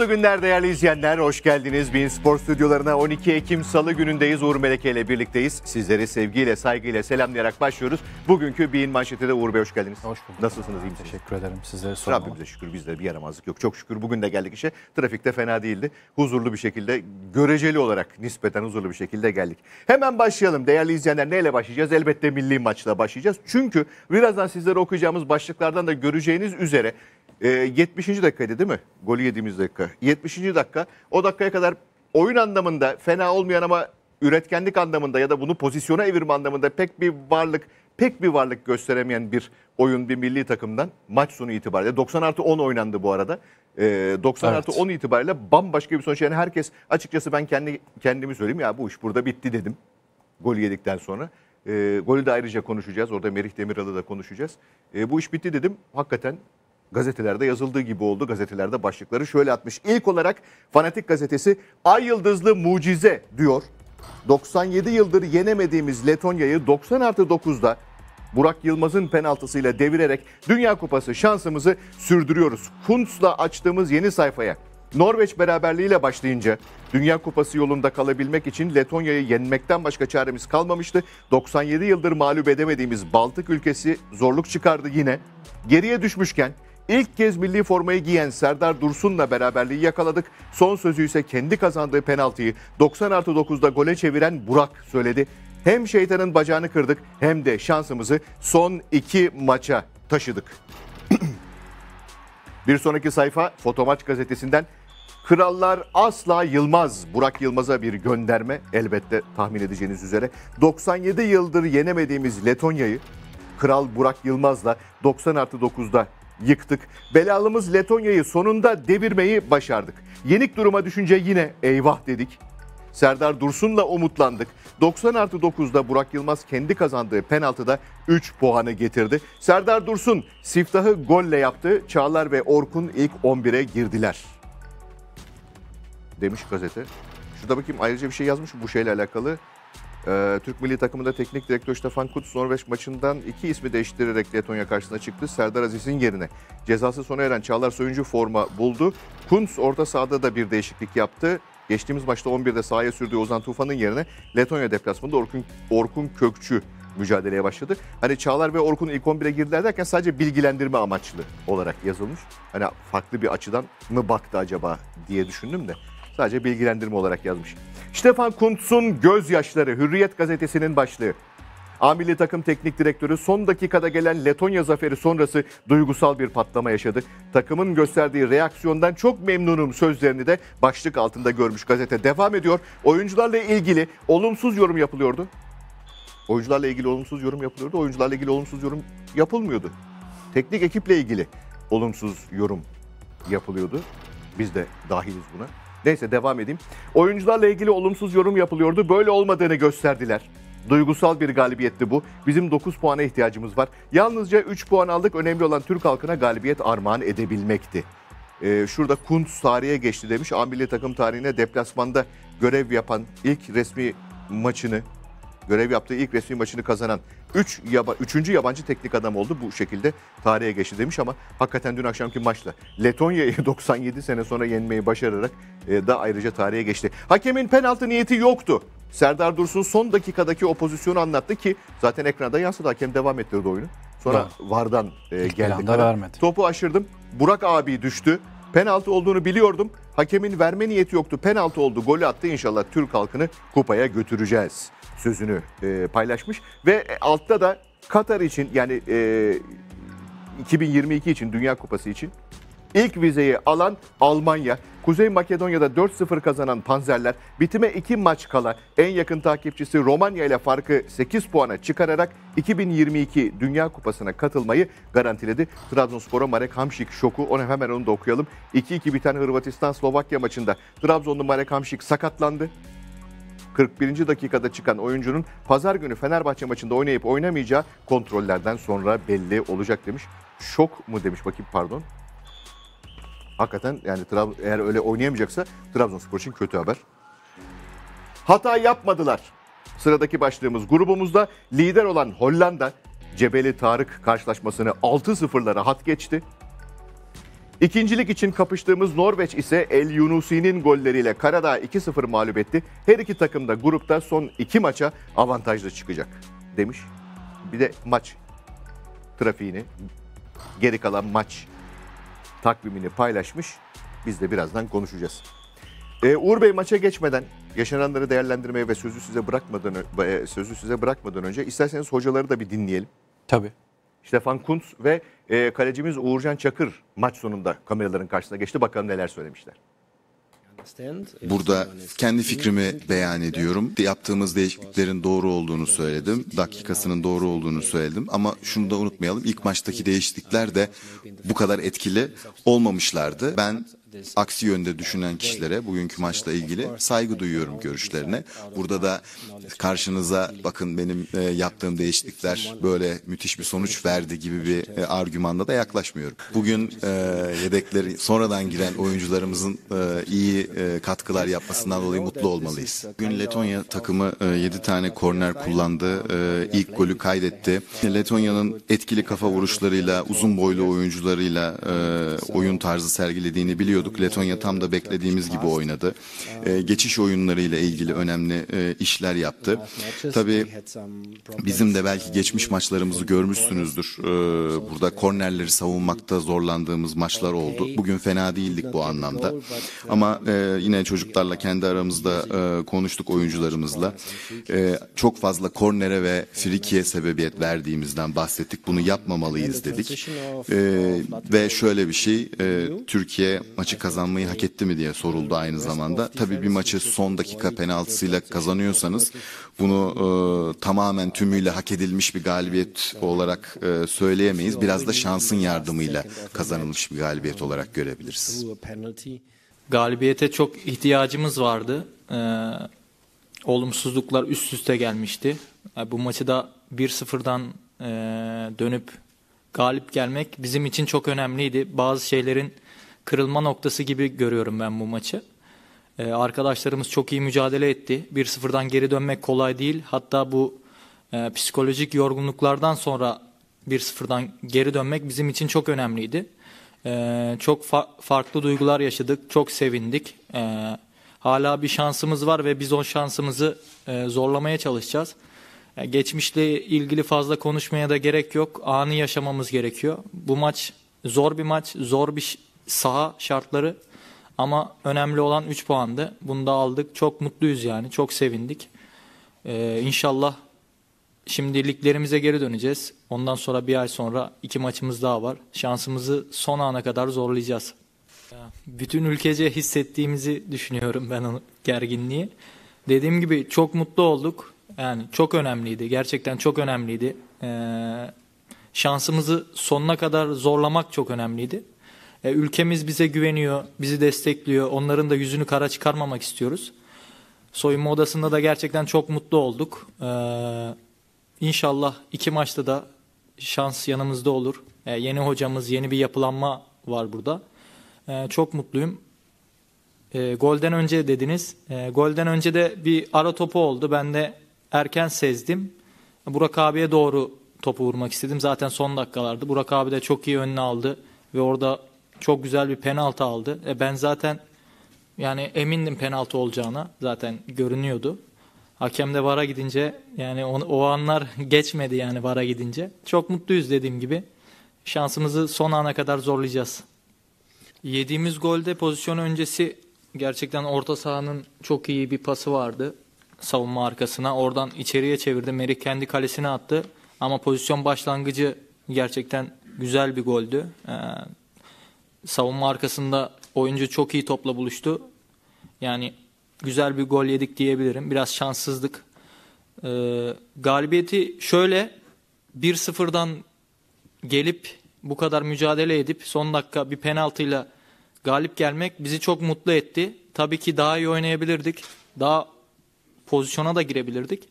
Mutlu günler değerli izleyenler. Hoş geldiniz. Bin Spor stüdyolarına 12 Ekim Salı günündeyiz. Uğur Meleke ile birlikteyiz. Sizleri sevgiyle, saygıyla selamlayarak başlıyoruz. Bugünkü Bin Manşet'e de Uğur Bey hoş geldiniz. Hoş bulduk. Nasılsınız? İyi misiniz? Teşekkür ederim. Sizlere sormalı. Rabbimize şükür bizde bir yaramazlık yok. Çok şükür bugün de geldik işe. Trafikte fena değildi. Huzurlu bir şekilde, göreceli olarak nispeten huzurlu bir şekilde geldik. Hemen başlayalım. Değerli izleyenler neyle başlayacağız? Elbette milli maçla başlayacağız. Çünkü birazdan sizlere okuyacağımız başlıklardan da göreceğiniz üzere e, ee, 70. dakikaydı değil mi? Golü yediğimiz dakika. 70. dakika. O dakikaya kadar oyun anlamında fena olmayan ama üretkenlik anlamında ya da bunu pozisyona evirme anlamında pek bir varlık pek bir varlık gösteremeyen bir oyun bir milli takımdan maç sonu itibariyle 90 artı 10 oynandı bu arada. E, ee, 90 evet. 10 itibariyle bambaşka bir sonuç. Yani herkes açıkçası ben kendi kendimi söyleyeyim ya bu iş burada bitti dedim. Gol yedikten sonra. E, golü de ayrıca konuşacağız. Orada Merih Demiral'ı da konuşacağız. E, bu iş bitti dedim. Hakikaten gazetelerde yazıldığı gibi oldu. Gazetelerde başlıkları şöyle atmış. İlk olarak Fanatik Gazetesi Ay Yıldızlı Mucize diyor. 97 yıldır yenemediğimiz Letonya'yı 90 artı 9'da Burak Yılmaz'ın penaltısıyla devirerek Dünya Kupası şansımızı sürdürüyoruz. Kuntz'la açtığımız yeni sayfaya Norveç beraberliğiyle başlayınca Dünya Kupası yolunda kalabilmek için Letonya'yı yenmekten başka çaremiz kalmamıştı. 97 yıldır mağlup edemediğimiz Baltık ülkesi zorluk çıkardı yine. Geriye düşmüşken İlk kez milli formayı giyen Serdar Dursun'la beraberliği yakaladık. Son sözü ise kendi kazandığı penaltıyı 90 artı 9'da gole çeviren Burak söyledi. Hem şeytanın bacağını kırdık hem de şansımızı son iki maça taşıdık. Bir sonraki sayfa Fotomaç gazetesinden Krallar asla Yılmaz. Burak Yılmaz'a bir gönderme elbette tahmin edeceğiniz üzere. 97 yıldır yenemediğimiz Letonya'yı Kral Burak Yılmaz'la 90 artı 9'da yıktık. Belalımız Letonya'yı sonunda devirmeyi başardık. Yenik duruma düşünce yine eyvah dedik. Serdar Dursun'la umutlandık. 90 artı 9'da Burak Yılmaz kendi kazandığı penaltıda 3 puanı getirdi. Serdar Dursun siftahı golle yaptı. Çağlar ve Orkun ilk 11'e girdiler. Demiş gazete. Şurada bakayım ayrıca bir şey yazmış bu şeyle alakalı. Ee, Türk milli takımında teknik direktör Stefan Kutz Norveç maçından iki ismi değiştirerek Letonya karşısına çıktı. Serdar Aziz'in yerine cezası sona eren Çağlar Soyuncu forma buldu. Kuntz orta sahada da bir değişiklik yaptı. Geçtiğimiz maçta 11'de sahaya sürdüğü Ozan Tufan'ın yerine Letonya deplasmanında Orkun, Orkun Kökçü mücadeleye başladı. Hani Çağlar ve Orkun ilk 11'e girdiler derken sadece bilgilendirme amaçlı olarak yazılmış. Hani farklı bir açıdan mı baktı acaba diye düşündüm de sadece bilgilendirme olarak yazmış. Stefan Kuntz'un gözyaşları Hürriyet gazetesinin başlığı. Amili takım teknik direktörü son dakikada gelen Letonya zaferi sonrası duygusal bir patlama yaşadı. Takımın gösterdiği reaksiyondan çok memnunum sözlerini de başlık altında görmüş gazete devam ediyor. Oyuncularla ilgili olumsuz yorum yapılıyordu. Oyuncularla ilgili olumsuz yorum yapılıyordu. Oyuncularla ilgili olumsuz yorum yapılmıyordu. Teknik ekiple ilgili olumsuz yorum yapılıyordu. Biz de dahiliz buna. Neyse devam edeyim. Oyuncularla ilgili olumsuz yorum yapılıyordu. Böyle olmadığını gösterdiler. Duygusal bir galibiyetti bu. Bizim 9 puana ihtiyacımız var. Yalnızca 3 puan aldık. Önemli olan Türk halkına galibiyet armağan edebilmekti. Ee, şurada Kuntz tarihe geçti demiş. A takım tarihine deplasmanda görev yapan ilk resmi maçını görev yaptığı ilk resmi maçını kazanan 3 üç yaba, üçüncü yabancı teknik adam oldu. Bu şekilde tarihe geçti demiş ama hakikaten dün akşamki maçla Letonya'yı 97 sene sonra yenmeyi başararak e, da ayrıca tarihe geçti. Hakemin penaltı niyeti yoktu. Serdar Dursun son dakikadaki o pozisyonu anlattı ki zaten ekranda yansıdı. Hakem devam ettirdi oyunu. Sonra evet. VAR'dan e, geldi. vermedi. Topu aşırdım. Burak abi düştü. Penaltı olduğunu biliyordum. Hakemin verme niyeti yoktu. Penaltı oldu. Golü attı. İnşallah Türk halkını kupaya götüreceğiz sözünü e, paylaşmış. Ve e, altta da Katar için yani e, 2022 için Dünya Kupası için ilk vizeyi alan Almanya. Kuzey Makedonya'da 4-0 kazanan Panzerler bitime 2 maç kala en yakın takipçisi Romanya ile farkı 8 puana çıkararak 2022 Dünya Kupası'na katılmayı garantiledi. Trabzonspor'a Marek Hamşik şoku. Onu hemen onu da okuyalım. 2-2 biten Hırvatistan Slovakya maçında Trabzonlu Marek Hamşik sakatlandı. 41. dakikada çıkan oyuncunun pazar günü Fenerbahçe maçında oynayıp oynamayacağı kontrollerden sonra belli olacak demiş. Şok mu demiş bakayım pardon. Hakikaten yani Trab eğer öyle oynayamayacaksa Trabzonspor için kötü haber. Hata yapmadılar. Sıradaki başlığımız grubumuzda lider olan Hollanda Cebeli Tarık karşılaşmasını 6-0'lara hat geçti. İkincilik için kapıştığımız Norveç ise El Yunusi'nin golleriyle Karadağ 2-0 mağlup etti. Her iki takım da grupta son iki maça avantajlı çıkacak demiş. Bir de maç trafiğini, geri kalan maç takvimini paylaşmış. Biz de birazdan konuşacağız. Ee, Uğur Bey maça geçmeden yaşananları değerlendirmeye ve sözü size bırakmadan e, sözü size bırakmadan önce isterseniz hocaları da bir dinleyelim. Tabii. Stefan Kuntz ve e, kalecimiz Uğurcan Çakır maç sonunda kameraların karşısına geçti. Bakalım neler söylemişler. Burada kendi fikrimi beyan ediyorum. Yaptığımız değişikliklerin doğru olduğunu söyledim. Dakikasının doğru olduğunu söyledim. Ama şunu da unutmayalım. İlk maçtaki değişiklikler de bu kadar etkili olmamışlardı. Ben aksi yönde düşünen kişilere bugünkü maçla ilgili saygı duyuyorum görüşlerine. Burada da karşınıza bakın benim e, yaptığım değişiklikler böyle müthiş bir sonuç verdi gibi bir e, argümanla da yaklaşmıyorum. Bugün e, yedekleri sonradan giren oyuncularımızın e, iyi katkılar yapmasından dolayı mutlu olmalıyız. Bugün Letonya takımı e, 7 tane korner kullandı. ilk golü kaydetti. Letonya'nın etkili kafa vuruşlarıyla, uzun boylu oyuncularıyla oyun tarzı sergilediğini biliyoruz bekliyorduk. Letonya tam da beklediğimiz gibi oynadı. E, geçiş oyunlarıyla ilgili önemli e, işler yaptı. Tabii bizim de belki geçmiş maçlarımızı görmüşsünüzdür. E, burada kornerleri savunmakta zorlandığımız maçlar oldu. Bugün fena değildik bu anlamda. Ama e, yine çocuklarla kendi aramızda e, konuştuk oyuncularımızla. E, çok fazla kornere ve frikiye sebebiyet verdiğimizden bahsettik. Bunu yapmamalıyız dedik. E, ve şöyle bir şey, e, Türkiye maç maçı kazanmayı hak etti mi diye soruldu aynı zamanda. Tabii bir maçı son dakika penaltısıyla kazanıyorsanız bunu e, tamamen tümüyle hak edilmiş bir galibiyet olarak e, söyleyemeyiz. Biraz da şansın yardımıyla kazanılmış bir galibiyet olarak görebiliriz. Galibiyete çok ihtiyacımız vardı. Ee, olumsuzluklar üst üste gelmişti. E, bu maçı da 1-0'dan e, dönüp galip gelmek bizim için çok önemliydi. Bazı şeylerin kırılma noktası gibi görüyorum ben bu maçı. Ee, arkadaşlarımız çok iyi mücadele etti. 1-0'dan geri dönmek kolay değil. Hatta bu e, psikolojik yorgunluklardan sonra 1-0'dan geri dönmek bizim için çok önemliydi. Ee, çok fa- farklı duygular yaşadık, çok sevindik. Ee, hala bir şansımız var ve biz o şansımızı e, zorlamaya çalışacağız. E, geçmişle ilgili fazla konuşmaya da gerek yok. Anı yaşamamız gerekiyor. Bu maç zor bir maç, zor bir saha şartları ama önemli olan 3 puandı. Bunu da aldık. Çok mutluyuz yani. Çok sevindik. Ee, inşallah şimdi liglerimize geri döneceğiz. Ondan sonra bir ay sonra iki maçımız daha var. Şansımızı son ana kadar zorlayacağız. Bütün ülkece hissettiğimizi düşünüyorum ben onu, gerginliği. Dediğim gibi çok mutlu olduk. Yani çok önemliydi. Gerçekten çok önemliydi. Ee, şansımızı sonuna kadar zorlamak çok önemliydi. E, ülkemiz bize güveniyor, bizi destekliyor. Onların da yüzünü kara çıkarmamak istiyoruz. Soyunma odasında da gerçekten çok mutlu olduk. E, inşallah iki maçta da şans yanımızda olur. E, yeni hocamız, yeni bir yapılanma var burada. E, çok mutluyum. golden önce dediniz. golden önce de bir ara topu oldu. Ben de erken sezdim. Burak abiye doğru topu vurmak istedim. Zaten son dakikalardı. Burak abi de çok iyi önüne aldı ve orada çok güzel bir penaltı aldı. E ben zaten yani emindim penaltı olacağına. Zaten görünüyordu. Hakem de VAR'a gidince yani o, o anlar geçmedi yani VAR'a gidince. Çok mutluyuz dediğim gibi. Şansımızı son ana kadar zorlayacağız. Yediğimiz golde pozisyon öncesi gerçekten orta sahanın çok iyi bir pası vardı savunma arkasına. Oradan içeriye çevirdi. Merih kendi kalesine attı. Ama pozisyon başlangıcı gerçekten güzel bir goldü. Ee, savunma arkasında oyuncu çok iyi topla buluştu. Yani güzel bir gol yedik diyebilirim. Biraz şanssızlık. Ee, galibiyeti şöyle 1-0'dan gelip bu kadar mücadele edip son dakika bir penaltıyla galip gelmek bizi çok mutlu etti. Tabii ki daha iyi oynayabilirdik. Daha pozisyona da girebilirdik.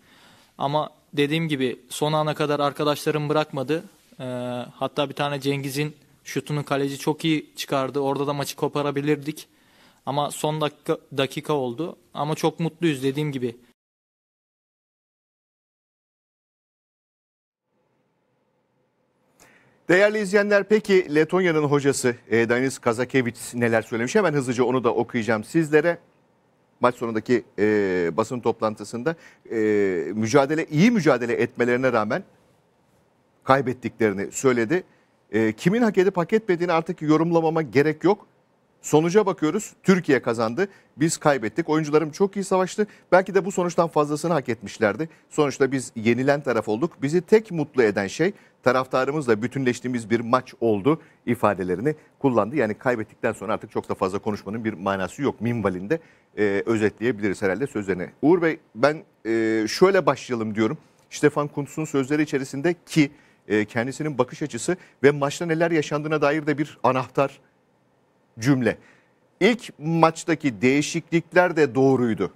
Ama dediğim gibi son ana kadar arkadaşlarım bırakmadı. Ee, hatta bir tane Cengiz'in Şutunu kaleci çok iyi çıkardı. Orada da maçı koparabilirdik. Ama son dakika, dakika oldu. Ama çok mutluyuz dediğim gibi. Değerli izleyenler peki Letonya'nın hocası e, Danis Kazakevits neler söylemiş? Hemen hızlıca onu da okuyacağım sizlere. Maç sonundaki e, basın toplantısında e, mücadele iyi mücadele etmelerine rağmen kaybettiklerini söyledi. E, kimin hak edip hak etmediğini artık yorumlamama gerek yok. Sonuca bakıyoruz. Türkiye kazandı. Biz kaybettik. Oyuncularım çok iyi savaştı. Belki de bu sonuçtan fazlasını hak etmişlerdi. Sonuçta biz yenilen taraf olduk. Bizi tek mutlu eden şey taraftarımızla bütünleştiğimiz bir maç oldu ifadelerini kullandı. Yani kaybettikten sonra artık çok da fazla konuşmanın bir manası yok. Minvalinde e, özetleyebiliriz herhalde sözlerini. Uğur Bey ben e, şöyle başlayalım diyorum. Stefan Kuntz'un sözleri içerisinde ki ee, kendisinin bakış açısı ve maçta neler yaşandığına dair de bir anahtar cümle. İlk maçtaki değişiklikler de doğruydu.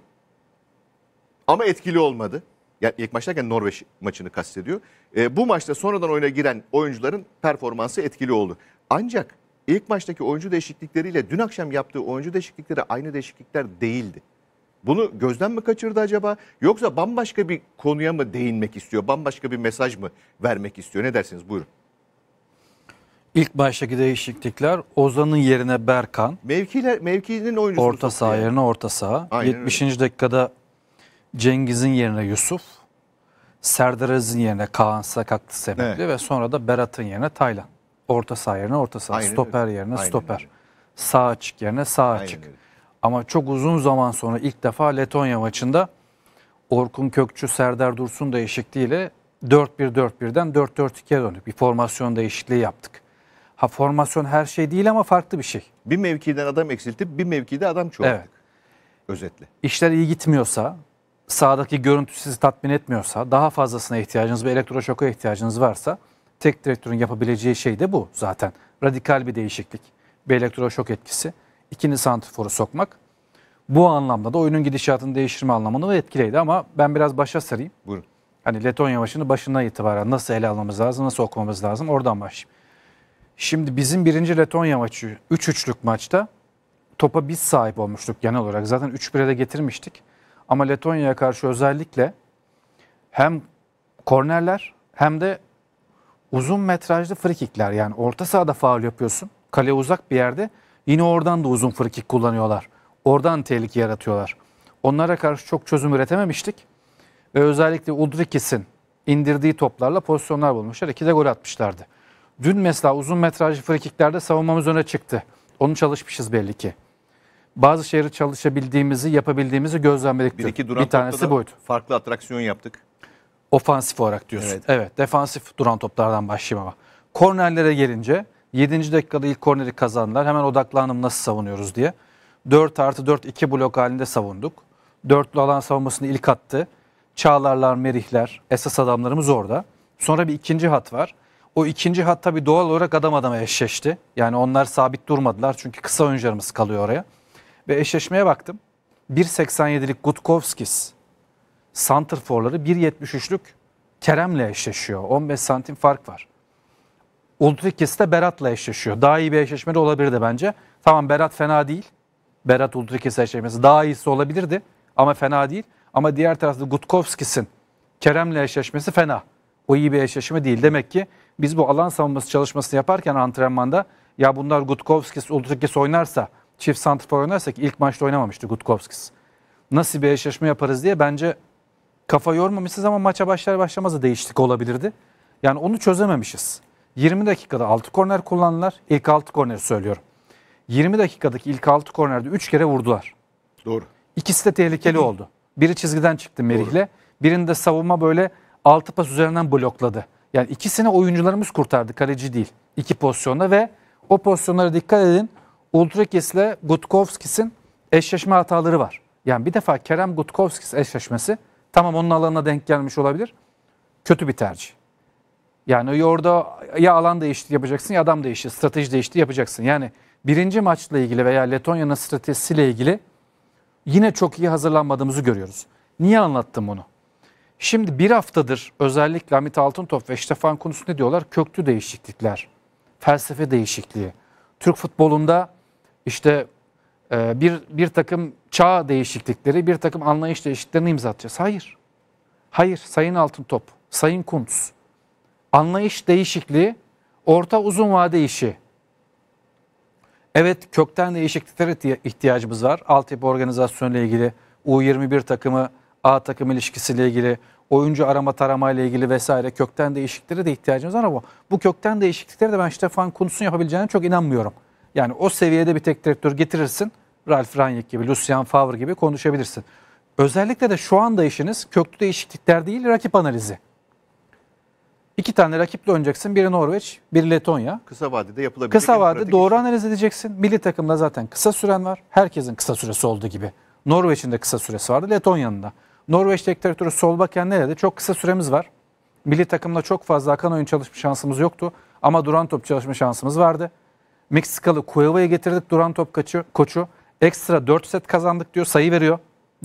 Ama etkili olmadı. Yani ilk maçta Norveç maçını kastediyor. E, bu maçta sonradan oyuna giren oyuncuların performansı etkili oldu. Ancak ilk maçtaki oyuncu değişiklikleriyle dün akşam yaptığı oyuncu değişiklikleri aynı değişiklikler değildi. Bunu gözden mi kaçırdı acaba? Yoksa bambaşka bir konuya mı değinmek istiyor? Bambaşka bir mesaj mı vermek istiyor? Ne dersiniz? Buyurun. İlk baştaki değişiklikler Ozan'ın yerine Berkan. Mevkiler, mevkinin oyuncusu. Orta saha yani. yerine orta saha. Aynen 70. Öyle. dakikada Cengiz'in yerine Yusuf. Serdar Aziz'in yerine Kaan sakatlı sebeple evet. ve sonra da Berat'ın yerine Taylan. Orta saha yerine orta saha, Aynen stoper öyle. yerine Aynen stoper. Öyle. Sağ açık yerine sağ açık. Aynen öyle. Ama çok uzun zaman sonra ilk defa Letonya maçında Orkun Kökçü, Serdar Dursun değişikliğiyle 4-1-4-1'den 4-4-2'ye döndük. Bir formasyon değişikliği yaptık. Ha formasyon her şey değil ama farklı bir şey. Bir mevkiden adam eksiltip bir mevkide adam çoğalttık. Evet. Özetle. İşler iyi gitmiyorsa, sağdaki görüntü sizi tatmin etmiyorsa, daha fazlasına ihtiyacınız ve elektroşoka ihtiyacınız varsa tek direktörün yapabileceği şey de bu zaten. Radikal bir değişiklik, bir elektroşok etkisi ikinci santiforu sokmak bu anlamda da oyunun gidişatını değiştirme anlamında etkileydi ama ben biraz başa sarayım. Buyurun. Hani Letonya maçını başına itibaren nasıl ele almamız lazım, nasıl okumamız lazım oradan başlayayım. Şimdi bizim birinci Letonya maçı 3-3'lük maçta topa biz sahip olmuştuk genel olarak. Zaten 3-1'e de getirmiştik. Ama Letonya'ya karşı özellikle hem kornerler hem de uzun metrajlı frikikler yani orta sahada faul yapıyorsun. Kale uzak bir yerde Yine oradan da uzun fırkik kullanıyorlar. Oradan tehlike yaratıyorlar. Onlara karşı çok çözüm üretememiştik. Ve özellikle Udrikis'in indirdiği toplarla pozisyonlar bulmuşlar. İki de gol atmışlardı. Dün mesela uzun metrajlı frikiklerde savunmamız öne çıktı. Onu çalışmışız belli ki. Bazı şeyleri çalışabildiğimizi, yapabildiğimizi gözlemledik. Bir, iki duran bir tanesi buydu. Farklı atraksiyon yaptık. Ofansif olarak diyorsun. Evet. evet defansif duran toplardan başlayayım ama. Kornerlere gelince 7. dakikada ilk korneri kazandılar. Hemen odaklandım nasıl savunuyoruz diye. 4 artı 4 2 blok halinde savunduk. Dörtlü alan savunmasını ilk attı. Çağlarlar, Merihler, esas adamlarımız orada. Sonra bir ikinci hat var. O ikinci hat tabii doğal olarak adam adama eşleşti. Yani onlar sabit durmadılar çünkü kısa oyuncularımız kalıyor oraya. Ve eşleşmeye baktım. 1.87'lik Gutkovskis Santrforları 1.73'lük Kerem'le eşleşiyor. 15 santim fark var. Uludağ ikisi de Berat'la eşleşiyor. Daha iyi bir eşleşme de olabilirdi bence. Tamam Berat fena değil. Berat Uludağ eşleşmesi daha iyisi olabilirdi ama fena değil. Ama diğer tarafta Gutkovskis'in Kerem'le eşleşmesi fena. O iyi bir eşleşme değil. Demek ki biz bu alan savunması çalışmasını yaparken antrenmanda ya bunlar Gutkovskis, Uludağ oynarsa, çift santrfor oynarsa ki ilk maçta oynamamıştı Gutkovskis. Nasıl bir eşleşme yaparız diye bence kafa yormamışız ama maça başlar başlamaz da değişiklik olabilirdi. Yani onu çözememişiz. 20 dakikada 6 korner kullandılar. İlk 6 korneri söylüyorum. 20 dakikadaki ilk 6 kornerde 3 kere vurdular. Doğru. İkisi de tehlikeli oldu. Biri çizgiden çıktı Merih'le. Birinde savunma böyle 6 pas üzerinden blokladı. Yani ikisini oyuncularımız kurtardı. Kaleci değil. İki pozisyonda ve o pozisyonlara dikkat edin. Ultrakes ile Gutkovskis'in eşleşme hataları var. Yani bir defa Kerem Gutkovskis eşleşmesi tamam onun alanına denk gelmiş olabilir. Kötü bir tercih. Yani orada ya alan değişti yapacaksın ya adam değişti, strateji değişti yapacaksın. Yani birinci maçla ilgili veya Letonya'nın stratejisiyle ilgili yine çok iyi hazırlanmadığımızı görüyoruz. Niye anlattım bunu? Şimdi bir haftadır özellikle Hamit Altıntop ve Stefan Kunus ne diyorlar? Köklü değişiklikler, felsefe değişikliği. Türk futbolunda işte e, bir, bir takım çağ değişiklikleri, bir takım anlayış değişikliklerine imza atacağız. Hayır. Hayır Sayın Altıntop, Sayın Kuntz anlayış değişikliği, orta uzun vade işi. Evet kökten değişikliklere ihtiyacımız var. Altyapı organizasyonuyla ilgili, U21 takımı, A takım ilişkisiyle ilgili, oyuncu arama tarama ile ilgili vesaire kökten değişikliklere de ihtiyacımız var ama bu kökten değişiklikleri de ben Stefan Kuntz'un yapabileceğine çok inanmıyorum. Yani o seviyede bir tek direktör getirirsin. Ralf Rangnick gibi, Lucian Favre gibi konuşabilirsin. Özellikle de şu anda işiniz köklü değişiklikler değil, rakip analizi. İki tane rakiple oynayacksın. Biri Norveç, biri Letonya. Kısa vadede yapılabilecek. Kısa vadede doğru analiz edeceksin. Milli takımda zaten kısa süren var. Herkesin kısa süresi olduğu gibi. Norveç'in de kısa süresi vardı. Letonya'nın da. Norveç teknik sol Solbakken nerede? Çok kısa süremiz var. Milli takımda çok fazla akan oyun çalışma şansımız yoktu. Ama duran top çalışma şansımız vardı. Meksikalı Cueva'ya getirdik duran top kaçı, koçu. Ekstra 4 set kazandık diyor. Sayı veriyor.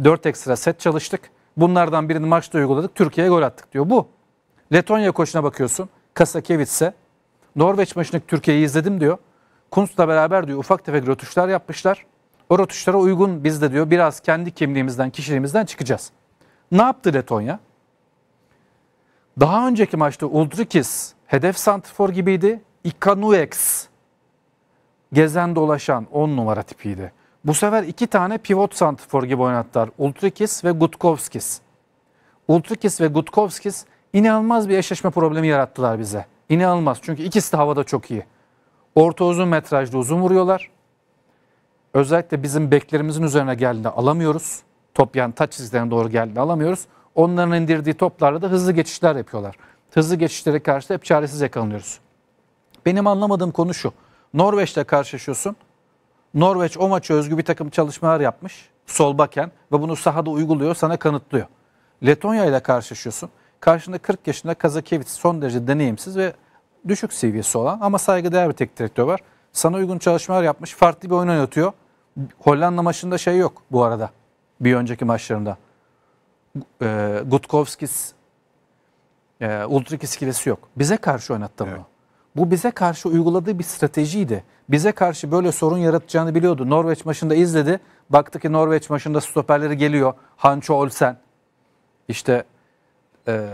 4 ekstra set çalıştık. Bunlardan birini maçta uyguladık. Türkiye'ye gol attık diyor. Bu. Letonya koşuna bakıyorsun. Kasakevits'e. Norveç maçını Türkiye'yi izledim diyor. Kunst'la beraber diyor ufak tefek rotuşlar yapmışlar. O rötuşlara uygun biz de diyor biraz kendi kimliğimizden, kişiliğimizden çıkacağız. Ne yaptı Letonya? Daha önceki maçta Uldrikis hedef santrfor gibiydi. Ikanuex, gezen dolaşan 10 numara tipiydi. Bu sefer iki tane pivot santrfor gibi oynattılar. Ultrikis ve Gutkovskis. Ultrikis ve Gutkovskis İnanılmaz bir eşleşme problemi yarattılar bize. İnanılmaz çünkü ikisi de havada çok iyi. Orta uzun metrajlı uzun vuruyorlar. Özellikle bizim beklerimizin üzerine geldiğinde alamıyoruz. Top yani taç çizgilerine doğru geldiğinde alamıyoruz. Onların indirdiği toplarla da hızlı geçişler yapıyorlar. Hızlı geçişlere karşı da hep çaresiz yakalanıyoruz. Benim anlamadığım konu şu. Norveç'te karşılaşıyorsun. Norveç o maçı özgü bir takım çalışmalar yapmış. Sol baken ve bunu sahada uyguluyor, sana kanıtlıyor. Letonya ile karşılaşıyorsun. Karşında 40 yaşında Kazakevits son derece deneyimsiz ve düşük seviyesi olan ama saygıdeğer bir tek direktör var. Sana uygun çalışmalar yapmış, farklı bir oyun oynatıyor. Hollanda maçında şey yok bu arada. Bir önceki maçlarında. E, Gutkovskis, e, Ultrikis ikilisi yok. Bize karşı oynattı bunu. Evet. Bu bize karşı uyguladığı bir stratejiydi. Bize karşı böyle sorun yaratacağını biliyordu. Norveç maçında izledi. Baktı ki Norveç maçında stoperleri geliyor. Hancho Olsen, işte e,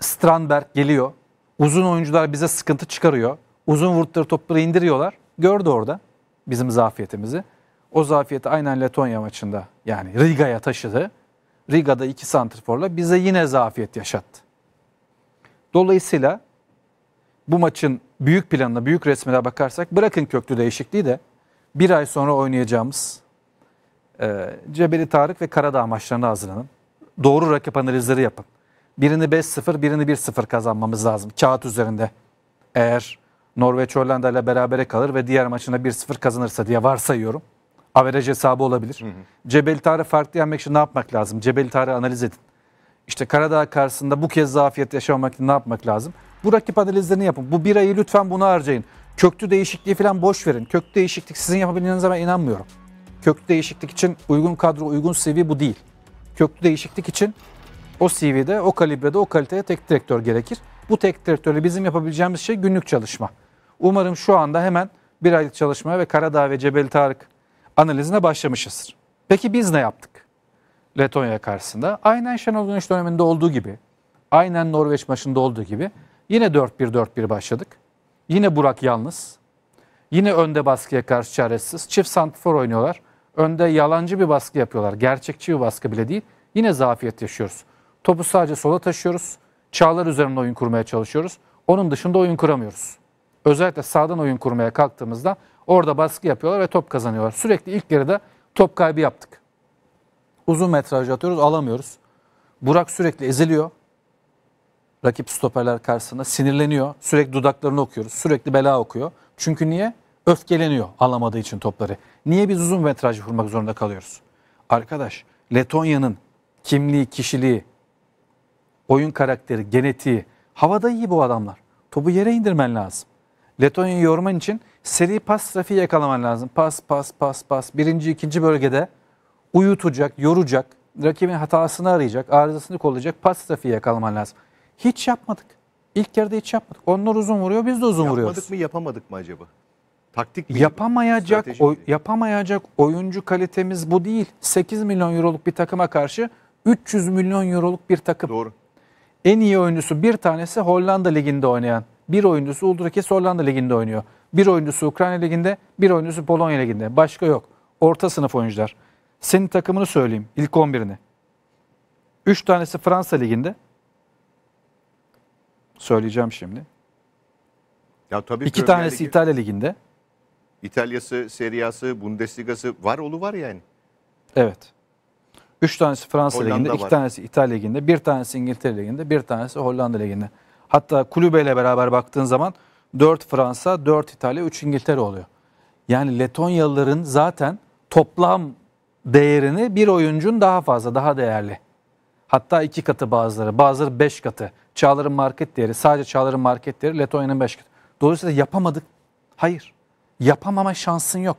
Strandberg geliyor. Uzun oyuncular bize sıkıntı çıkarıyor. Uzun vurdukları topları indiriyorlar. Gördü orada bizim zafiyetimizi. O zafiyeti aynen Letonya maçında yani Riga'ya taşıdı. Riga'da iki santriforla bize yine zafiyet yaşattı. Dolayısıyla bu maçın büyük planına, büyük resmine bakarsak bırakın köklü değişikliği de bir ay sonra oynayacağımız e, Cebeli Tarık ve Karadağ maçlarına hazırlanın. Doğru rakip analizleri yapın birini 5-0 birini 1-0 kazanmamız lazım kağıt üzerinde. Eğer Norveç Hollanda ile berabere kalır ve diğer maçında 1-0 kazanırsa diye varsayıyorum. Averaj hesabı olabilir. Cebel Tarı farklı yenmek için ne yapmak lazım? Cebel Tarı analiz edin. İşte Karadağ karşısında bu kez zafiyet yaşamak için ne yapmak lazım? Bu rakip analizlerini yapın. Bu bir ayı lütfen bunu harcayın. Köklü değişikliği falan boş verin. Köklü değişiklik sizin yapabileceğinize ben inanmıyorum. Köklü değişiklik için uygun kadro, uygun seviye bu değil. Köklü değişiklik için o CV'de, o kalibrede, o kaliteye tek direktör gerekir. Bu tek direktörle bizim yapabileceğimiz şey günlük çalışma. Umarım şu anda hemen bir aylık çalışmaya ve Karadağ ve Cebel Tarık analizine başlamışızdır. Peki biz ne yaptık Letonya karşısında? Aynen Şenol Güneş döneminde olduğu gibi, aynen Norveç maçında olduğu gibi yine 4-1-4-1 başladık. Yine Burak yalnız. Yine önde baskıya karşı çaresiz. Çift santifor oynuyorlar. Önde yalancı bir baskı yapıyorlar. Gerçekçi bir baskı bile değil. Yine zafiyet yaşıyoruz. Topu sadece sola taşıyoruz. Çağlar üzerinde oyun kurmaya çalışıyoruz. Onun dışında oyun kuramıyoruz. Özellikle sağdan oyun kurmaya kalktığımızda orada baskı yapıyorlar ve top kazanıyorlar. Sürekli ilk yarıda top kaybı yaptık. Uzun metraj atıyoruz alamıyoruz. Burak sürekli eziliyor. Rakip stoperler karşısında sinirleniyor. Sürekli dudaklarını okuyoruz. Sürekli bela okuyor. Çünkü niye? Öfkeleniyor alamadığı için topları. Niye biz uzun metrajı vurmak zorunda kalıyoruz? Arkadaş Letonya'nın kimliği, kişiliği, oyun karakteri, genetiği. Havada iyi bu adamlar. Topu yere indirmen lazım. Letonya'yı yorman için seri pas trafiği yakalaman lazım. Pas, pas, pas, pas. Birinci, ikinci bölgede uyutacak, yoracak, rakibin hatasını arayacak, arızasını kollayacak pas trafiği yakalaman lazım. Hiç yapmadık. İlk yarıda hiç yapmadık. Onlar uzun vuruyor, biz de uzun yapmadık vuruyoruz. Yapmadık mı, yapamadık mı acaba? Taktik mi? Yapamayacak, o, yapamayacak oyuncu kalitemiz bu değil. 8 milyon euroluk bir takıma karşı 300 milyon euroluk bir takım. Doğru. En iyi oyuncusu bir tanesi Hollanda Ligi'nde oynayan. Bir oyuncusu Uldrakes Hollanda Ligi'nde oynuyor. Bir oyuncusu Ukrayna Ligi'nde, bir oyuncusu Polonya Ligi'nde. Başka yok. Orta sınıf oyuncular. Senin takımını söyleyeyim. ilk 11'ini. 3 tanesi Fransa Ligi'nde. Söyleyeceğim şimdi. Ya tabii 2 Premier tanesi Ligi, İtalya Ligi'nde. İtalya'sı, Serie A'sı, Bundesliga'sı var olu var yani. Evet. Üç tanesi Fransa Hollanda liginde, var. tanesi İtalya liginde, bir tanesi İngiltere liginde, bir tanesi Hollanda liginde. Hatta kulübeyle beraber baktığın zaman 4 Fransa, 4 İtalya, 3 İngiltere oluyor. Yani Letonyalıların zaten toplam değerini bir oyuncun daha fazla, daha değerli. Hatta iki katı bazıları, bazıları beş katı. Çağlar'ın market değeri, sadece Çağlar'ın market değeri Letonya'nın beş katı. Dolayısıyla yapamadık. Hayır. Yapamama şansın yok.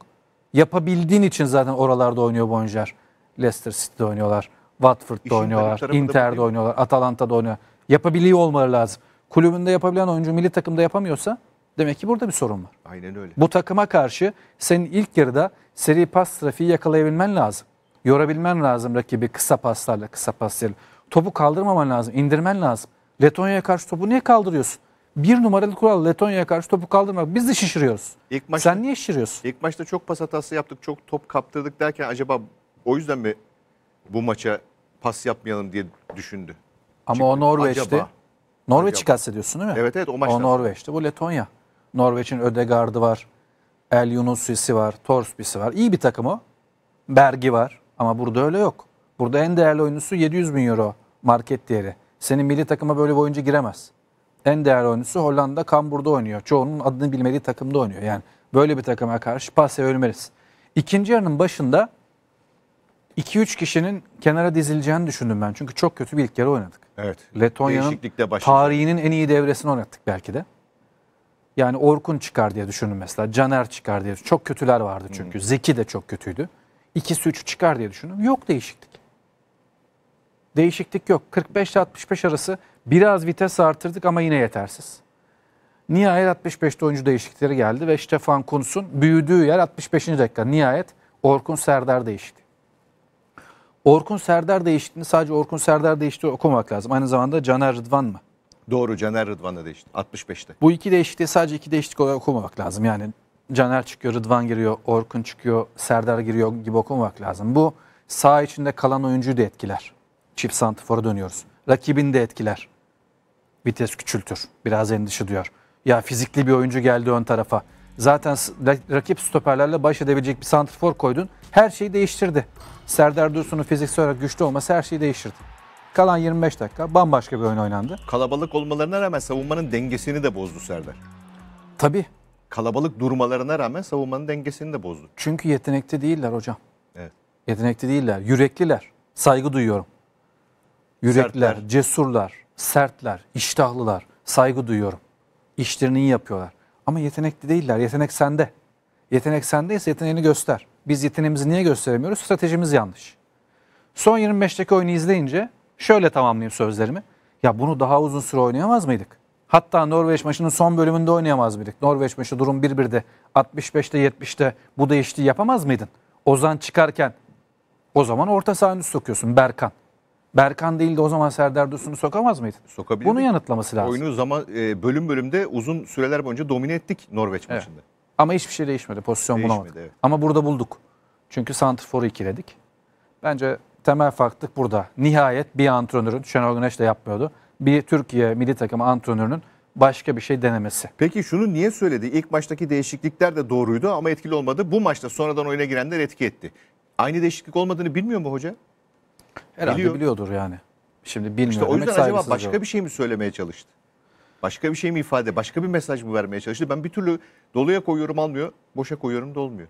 Yapabildiğin için zaten oralarda oynuyor bu oyuncular. Leicester City'de oynuyorlar. Watford'da İşin oynuyorlar. Inter'de oynuyorlar. Atalanta'da oynuyor. Yapabiliyor olmaları lazım. Kulübünde yapabilen oyuncu milli takımda yapamıyorsa demek ki burada bir sorun var. Aynen öyle. Bu takıma karşı senin ilk yarıda seri pas trafiği yakalayabilmen lazım. Yorabilmen lazım rakibi kısa paslarla, kısa paslarla. Topu kaldırmaman lazım, indirmen lazım. Letonya'ya karşı topu niye kaldırıyorsun? bir numaralı kural Letonya'ya karşı topu kaldırmak. Biz de şişiriyoruz. İlk maçta, Sen niye şişiriyorsun? İlk maçta çok pas hatası yaptık, çok top kaptırdık derken acaba o yüzden mi bu maça pas yapmayalım diye düşündü? Ama Çünkü o Norveç'ti. Acaba, Norveç'i acaba. kastediyorsun değil mi? Evet evet o maçta. O Norveç'ti. Bu Letonya. Norveç'in Ödegard'ı var. El Yunusisi var. Torsbisi var. İyi bir takım o. Bergi var. Ama burada öyle yok. Burada en değerli oyuncusu 700 bin euro market değeri. Senin milli takıma böyle bir oyuncu giremez. En değerli oyuncusu Hollanda Kambur'da oynuyor. Çoğunun adını bilmediği takımda oynuyor. Yani böyle bir takıma karşı pas ölmeliz. İkinci yarının başında 2-3 kişinin kenara dizileceğini düşündüm ben. Çünkü çok kötü bir ilk yarı oynadık. Evet. Letonya'nın tarihinin en iyi devresini oynattık belki de. Yani Orkun çıkar diye düşündüm mesela. Caner çıkar diye. Çok kötüler vardı çünkü. Zeki de çok kötüydü. İkisi üç çıkar diye düşündüm. Yok değişiklik. Değişiklik yok. 45 ile 65 arası biraz vites artırdık ama yine yetersiz. Nihayet 65'te oyuncu değişiklikleri geldi ve Stefan Kunsun büyüdüğü yer 65. dakika. Nihayet Orkun Serdar değişti. Orkun Serdar değiştiğini sadece Orkun Serdar değişti okumak lazım. Aynı zamanda Caner Rıdvan mı? Doğru Caner Rıdvan da değişti. 65'te. Bu iki değişti sadece iki değişiklik olarak okumamak lazım. Yani Caner çıkıyor, Rıdvan giriyor, Orkun çıkıyor, Serdar giriyor gibi okumak lazım. Bu sağ içinde kalan oyuncuyu da etkiler. Çift santifora dönüyoruz. Rakibini de etkiler. Vites küçültür. Biraz endişe duyar. Ya fizikli bir oyuncu geldi ön tarafa. Zaten rakip stoperlerle baş edebilecek bir santrfor koydun. Her şeyi değiştirdi. Serdar Dursun'un fiziksel olarak güçlü olması her şeyi değiştirdi. Kalan 25 dakika bambaşka bir oyun oynandı. Kalabalık olmalarına rağmen savunmanın dengesini de bozdu Serdar. Tabii. Kalabalık durmalarına rağmen savunmanın dengesini de bozdu. Çünkü yetenekli değiller hocam. Evet. Yetenekli değiller, yürekliler. Saygı duyuyorum. Yürekliler, sertler. cesurlar, sertler, iştahlılar. Saygı duyuyorum. İşlerini iyi yapıyorlar. Ama yetenekli değiller. Yetenek sende. Yetenek sendeyse yeteneğini göster. Biz yeteneğimizi niye gösteremiyoruz? Stratejimiz yanlış. Son 25'teki oyunu izleyince şöyle tamamlayayım sözlerimi. Ya bunu daha uzun süre oynayamaz mıydık? Hatta Norveç maçının son bölümünde oynayamaz mıydık? Norveç maçı durum 1-1'de, 65'te, 70'te bu değişti yapamaz mıydın? Ozan çıkarken o zaman orta sahanı sokuyorsun Berkan. Berkan değil de o zaman Serdar Dursun'u sokamaz mıydı? Sokabilir. Bunu yanıtlaması lazım. Oyunu zaman e, bölüm bölümde uzun süreler boyunca domine ettik Norveç evet. maçında. Ama hiçbir şey değişmedi. Pozisyon değişmedi, bulamadık. Evet. Ama burada bulduk. Çünkü Santrfor'u ikiledik. Bence temel farklılık burada. Nihayet bir antrenörün, Şenol Güneş de yapmıyordu. Bir Türkiye milli takımı antrenörünün başka bir şey denemesi. Peki şunu niye söyledi? İlk maçtaki değişiklikler de doğruydu ama etkili olmadı. Bu maçta sonradan oyuna girenler etki etti. Aynı değişiklik olmadığını bilmiyor mu hoca? Herhalde Biliyor. biliyordur yani. Şimdi bilmiyor İşte o yüzden acaba başka olur. bir şey mi söylemeye çalıştı? Başka bir şey mi ifade, başka bir mesaj mı vermeye çalıştı? Ben bir türlü doluya koyuyorum almıyor, boşa koyuyorum da olmuyor.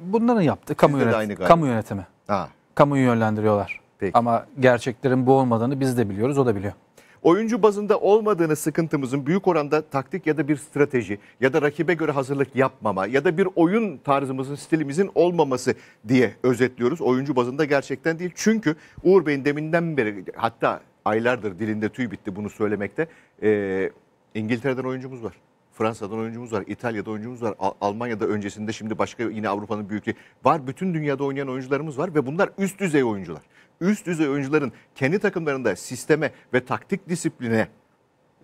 Bunların yaptı. Kamu, Sizde yönet- aynı kamu yönetimi. Ha. Kamuyu yönlendiriyorlar. Peki. Ama gerçeklerin bu olmadığını biz de biliyoruz, o da biliyor oyuncu bazında olmadığını sıkıntımızın büyük oranda taktik ya da bir strateji ya da rakibe göre hazırlık yapmama ya da bir oyun tarzımızın, stilimizin olmaması diye özetliyoruz. Oyuncu bazında gerçekten değil. Çünkü Uğur Bey'in deminden beri hatta aylardır dilinde tüy bitti bunu söylemekte. Ee, İngiltere'den oyuncumuz var. Fransa'dan oyuncumuz var, İtalya'da oyuncumuz var, Al Almanya'da öncesinde şimdi başka yine Avrupa'nın büyükleri var. Bütün dünyada oynayan oyuncularımız var ve bunlar üst düzey oyuncular. Üst düzey oyuncuların kendi takımlarında sisteme ve taktik disipline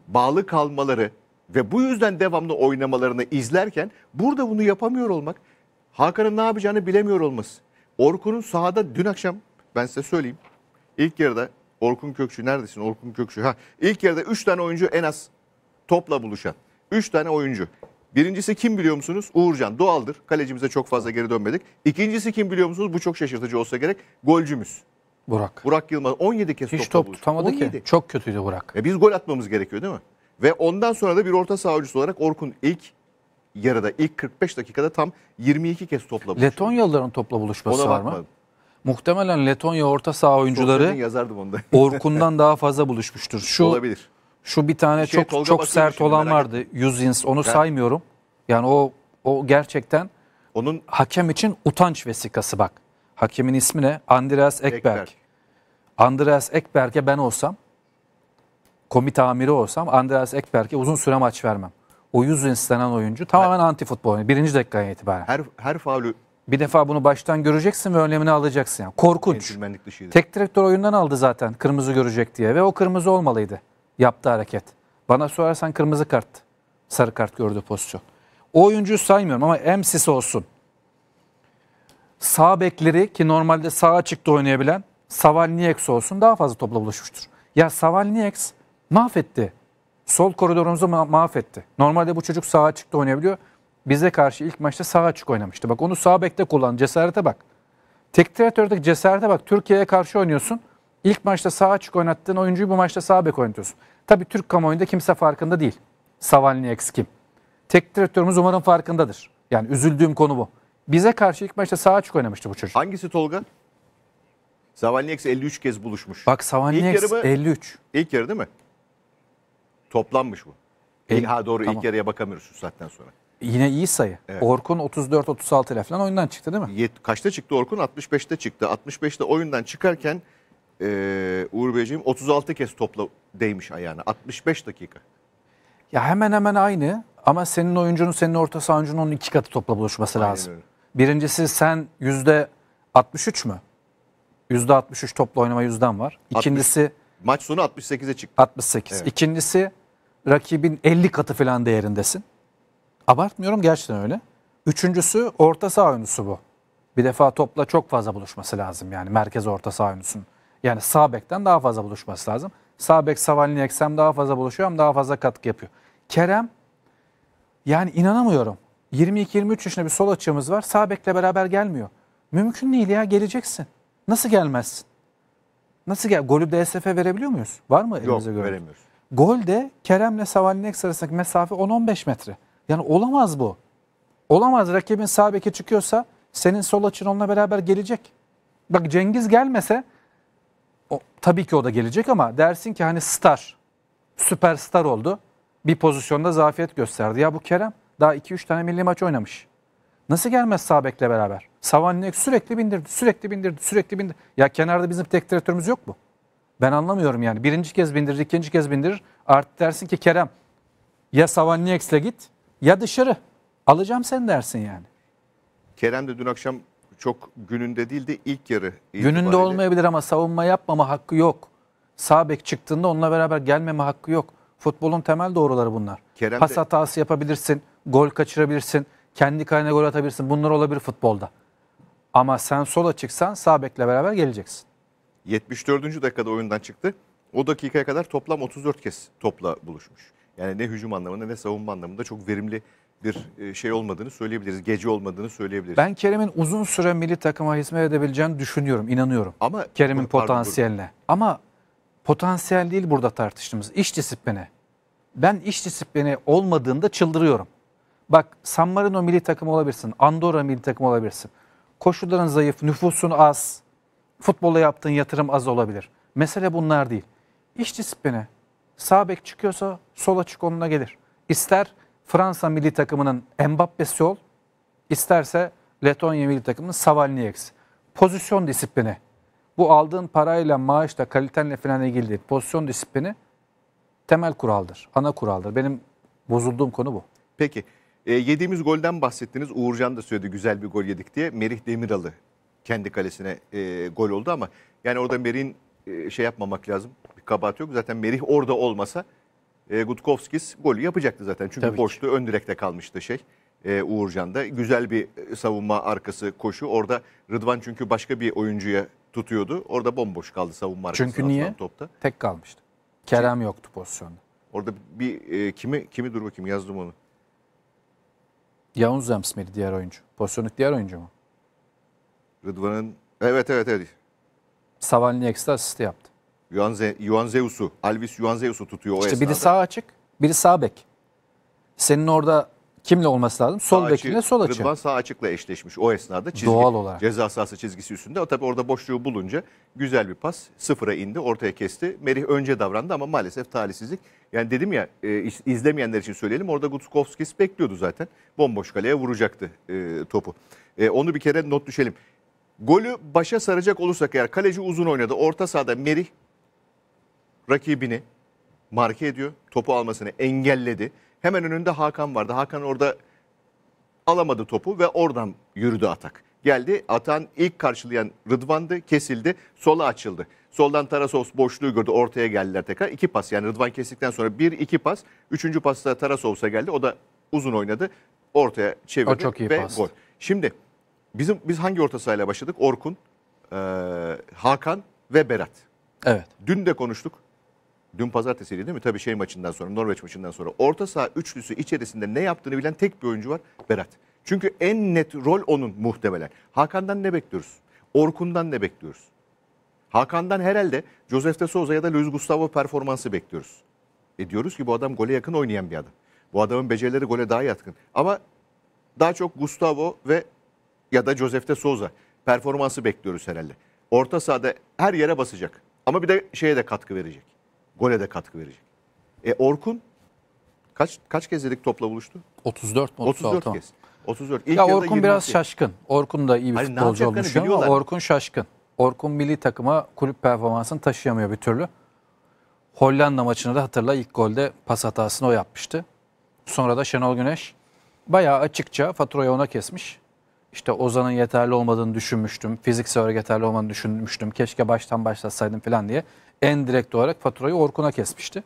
bağlı kalmaları ve bu yüzden devamlı oynamalarını izlerken burada bunu yapamıyor olmak, Hakan'ın ne yapacağını bilemiyor olması. Orkun'un sahada dün akşam ben size söyleyeyim. ilk yarıda Orkun Kökçü neredesin? Orkun Kökçü ha. ilk yarıda 3 tane oyuncu en az topla buluşan. 3 tane oyuncu. Birincisi kim biliyor musunuz? Uğurcan. Doğaldır. Kalecimize çok fazla geri dönmedik. İkincisi kim biliyor musunuz? Bu çok şaşırtıcı olsa gerek. Golcümüz. Burak. Burak Yılmaz 17 kez Hiç top tutamadı ki. Çok kötüydü Burak. E biz gol atmamız gerekiyor değil mi? Ve ondan sonra da bir orta saha oyuncusu olarak Orkun ilk yarıda ilk 45 dakikada tam 22 kez topla buluştu. Letonyalıların topla buluşması Ona var mı? bakmadım. Muhtemelen Letonya orta saha oyuncuları Orkun'dan daha fazla buluşmuştur. Şu Olabilir. Şu bir tane şey, çok Tolga çok sert olan merak vardı. Yüzins onu saymıyorum. Yani o o gerçekten onun hakem için utanç vesikası bak. Hakemin ismi ne? Andreas Ekberg. Ekberg. Andreas Ekberg'e ben olsam komite amiri olsam Andreas Ekberg'e uzun süre maç vermem. O yüz istenen oyuncu tamamen her, anti futbol. Birinci dakikadan itibaren. Her, her faulü. Bir defa bunu baştan göreceksin ve önlemini alacaksın. Yani. Korkunç. Tek direktör oyundan aldı zaten kırmızı görecek diye ve o kırmızı olmalıydı yaptığı hareket. Bana sorarsan kırmızı kart, sarı kart gördü pozisyon. O oyuncuyu saymıyorum ama emsisi olsun. Sağ bekleri ki normalde sağa çıktı oynayabilen Savalniyeks olsun daha fazla topla buluşmuştur. Ya Savalniyeks mahvetti. Sol koridorumuzu ma mahvetti. Normalde bu çocuk sağa çıktı oynayabiliyor. Bize karşı ilk maçta sağa açık oynamıştı. Bak onu sağ bekte kullan. Cesarete bak. Tek cesarete bak. Türkiye'ye karşı oynuyorsun. İlk maçta sağ açık oynattığın oyuncuyu bu maçta sağ bek oynatıyorsun. Tabii Türk kamuoyunda kimse farkında değil. Savalny eks kim? Tek direktörümüz umarım farkındadır. Yani üzüldüğüm konu bu. Bize karşı ilk maçta sağ açık oynamıştı bu çocuk. Hangisi Tolga? Savalnyx 53 kez buluşmuş. Bak Savalnyx 53. İlk yarı değil mi? Toplanmış bu. El, ha doğru tamam. ilk yarıya bakamıyorsun zaten sonra. Yine iyi sayı. Evet. Orkun 34-36 ile falan oyundan çıktı değil mi? Yet, kaçta çıktı Orkun? 65'te çıktı. 65'te oyundan çıkarken e, Uğur Beyciğim 36 kez topla değmiş ayağına. 65 dakika. Ya hemen hemen aynı ama senin oyuncunun senin orta saha oyuncunun iki katı topla buluşması Aynen lazım. öyle. Birincisi sen yüzde 63 mü? Yüzde 63 topla oynama yüzden var. İkincisi Maç sonu 68'e çıktı. 68. Evet. İkincisi rakibin 50 katı falan değerindesin. Abartmıyorum gerçekten öyle. Üçüncüsü orta saha oyuncusu bu. Bir defa topla çok fazla buluşması lazım yani merkez orta saha oyuncusunun. Yani sağ bekten daha fazla buluşması lazım. Sağ bek Savalnyek hem daha fazla buluşuyor ama daha fazla katkı yapıyor. Kerem yani inanamıyorum. 22-23 yaşında bir sol açığımız var. Sağ bekle beraber gelmiyor. Mümkün değil ya geleceksin. Nasıl gelmezsin? Nasıl gel? Golü DSF'e verebiliyor muyuz? Var mı elimize göre? Yok veremiyoruz. Golde de Kerem'le Savalnyek arasındaki mesafe 10-15 metre. Yani olamaz bu. Olamaz. Rakibin sağ beke çıkıyorsa senin sol açın onunla beraber gelecek. Bak Cengiz gelmese o, tabii ki o da gelecek ama dersin ki hani star, süperstar oldu. Bir pozisyonda zafiyet gösterdi. Ya bu Kerem daha 2-3 tane milli maç oynamış. Nasıl gelmez Sabek'le beraber? Savannek sürekli bindirdi, sürekli bindirdi, sürekli bindirdi. Ya kenarda bizim tek direktörümüz yok mu? Ben anlamıyorum yani. Birinci kez bindirir, ikinci kez bindirir. artık dersin ki Kerem ya Savannex'le git ya dışarı. Alacağım sen dersin yani. Kerem de dün akşam çok gününde değil de ilk yarı itibariyle. Gününde olmayabilir ama savunma yapmama hakkı yok. Sağ bek çıktığında onunla beraber gelmeme hakkı yok. Futbolun temel doğruları bunlar. Kerem Pas de... hatası yapabilirsin, gol kaçırabilirsin, kendi kalene gol atabilirsin. Bunlar olabilir futbolda. Ama sen sola çıksan sağ bekle beraber geleceksin. 74. dakikada oyundan çıktı. O dakikaya kadar toplam 34 kez topla buluşmuş. Yani ne hücum anlamında ne savunma anlamında çok verimli bir e, şey olmadığını söyleyebiliriz. Gece olmadığını söyleyebiliriz. Ben Kerem'in uzun süre milli takıma hizmet edebileceğini düşünüyorum, inanıyorum. Ama Kerem'in potansiyeline. Pardon. Ama potansiyel değil burada tartıştığımız. İş disiplini. Ben iş disiplini olmadığında çıldırıyorum. Bak San Marino milli takımı olabilirsin. Andorra milli takımı olabilirsin. Koşulların zayıf, nüfusun az. Futbola yaptığın yatırım az olabilir. Mesele bunlar değil. İş disiplini. Sağ bek çıkıyorsa sol açık onuna gelir. İster Fransa milli takımının Mbappe'si ol, isterse Letonya milli takımının Savalnieks. Pozisyon disiplini. Bu aldığın parayla, maaşla, kalitenle falan ilgili değil. Pozisyon disiplini temel kuraldır, ana kuraldır. Benim bozulduğum konu bu. Peki, e, yediğimiz golden bahsettiniz. Uğurcan da söyledi güzel bir gol yedik diye. Merih Demiralı kendi kalesine e, gol oldu ama yani orada Merih'in e, şey yapmamak lazım. Bir kabahat yok. Zaten Merih orada olmasa e, Gutkovskis golü yapacaktı zaten. Çünkü Tabii boştu ki. ön direkte kalmıştı şey. E, Uğurcan güzel bir e, savunma arkası koşu. Orada Rıdvan çünkü başka bir oyuncuya tutuyordu. Orada bomboş kaldı savunma arkası. Çünkü niye? Topta. Tek kalmıştı. Kerem Çünkü... yoktu pozisyonda. Orada bir e, kimi kimi dur bakayım yazdım onu. Yavuz Zems miydi diğer oyuncu? Pozisyonluk diğer oyuncu mu? Rıdvan'ın evet evet evet. Savalny ekstra asisti yaptı. Yuanze, Yuanzeus'u, Alvis Yuanzeus'u tutuyor o işte esnada. Biri sağ açık, biri sağ bek. Senin orada kimle olması lazım? Sol sağ bekinle sol açı. Rıdvan sağ açıkla eşleşmiş o esnada. Çizgi, Doğal olarak. Ceza sahası çizgisi üstünde. O tabii orada boşluğu bulunca güzel bir pas. Sıfıra indi, ortaya kesti. Merih önce davrandı ama maalesef talihsizlik. Yani dedim ya e, izlemeyenler için söyleyelim. Orada Gutskovskis bekliyordu zaten. Bomboş kaleye vuracaktı e, topu. E, onu bir kere not düşelim. Golü başa saracak olursak eğer kaleci uzun oynadı. Orta sahada Merih rakibini marke ediyor. Topu almasını engelledi. Hemen önünde Hakan vardı. Hakan orada alamadı topu ve oradan yürüdü atak. Geldi atan ilk karşılayan Rıdvan'dı kesildi sola açıldı. Soldan Tarasos boşluğu gördü ortaya geldiler tekrar. iki pas yani Rıdvan kestikten sonra bir iki pas. Üçüncü pas da Tarasos'a geldi o da uzun oynadı ortaya çevirdi o çok iyi ve pas. gol. Şimdi bizim biz hangi orta sahayla başladık? Orkun, e, Hakan ve Berat. Evet. Dün de konuştuk. Dün pazartesiydi değil mi? Tabii şey maçından sonra, Norveç maçından sonra. Orta saha üçlüsü içerisinde ne yaptığını bilen tek bir oyuncu var. Berat. Çünkü en net rol onun muhtemelen. Hakan'dan ne bekliyoruz? Orkun'dan ne bekliyoruz? Hakan'dan herhalde Josef de Souza ya da Luis Gustavo performansı bekliyoruz. E diyoruz ki bu adam gole yakın oynayan bir adam. Bu adamın becerileri gole daha yatkın. Ama daha çok Gustavo ve ya da Josef de Souza performansı bekliyoruz herhalde. Orta sahada her yere basacak. Ama bir de şeye de katkı verecek. Gole de katkı verecek. E Orkun kaç kaç kez dedik topla buluştu? 34 mu? 34 tamam. kez. 34. İlk ya Orkun biraz şaşkın. Orkun da iyi bir hani futbolcu olmuş ama Orkun şaşkın. Orkun milli takıma kulüp performansını taşıyamıyor bir türlü. Hollanda maçını da hatırla ilk golde pas hatasını o yapmıştı. Sonra da Şenol Güneş bayağı açıkça faturayı ona kesmiş. İşte Ozan'ın yeterli olmadığını düşünmüştüm. Fiziksel olarak yeterli olmadığını düşünmüştüm. Keşke baştan başlasaydım falan diye en direkt olarak faturayı Orkun'a kesmişti.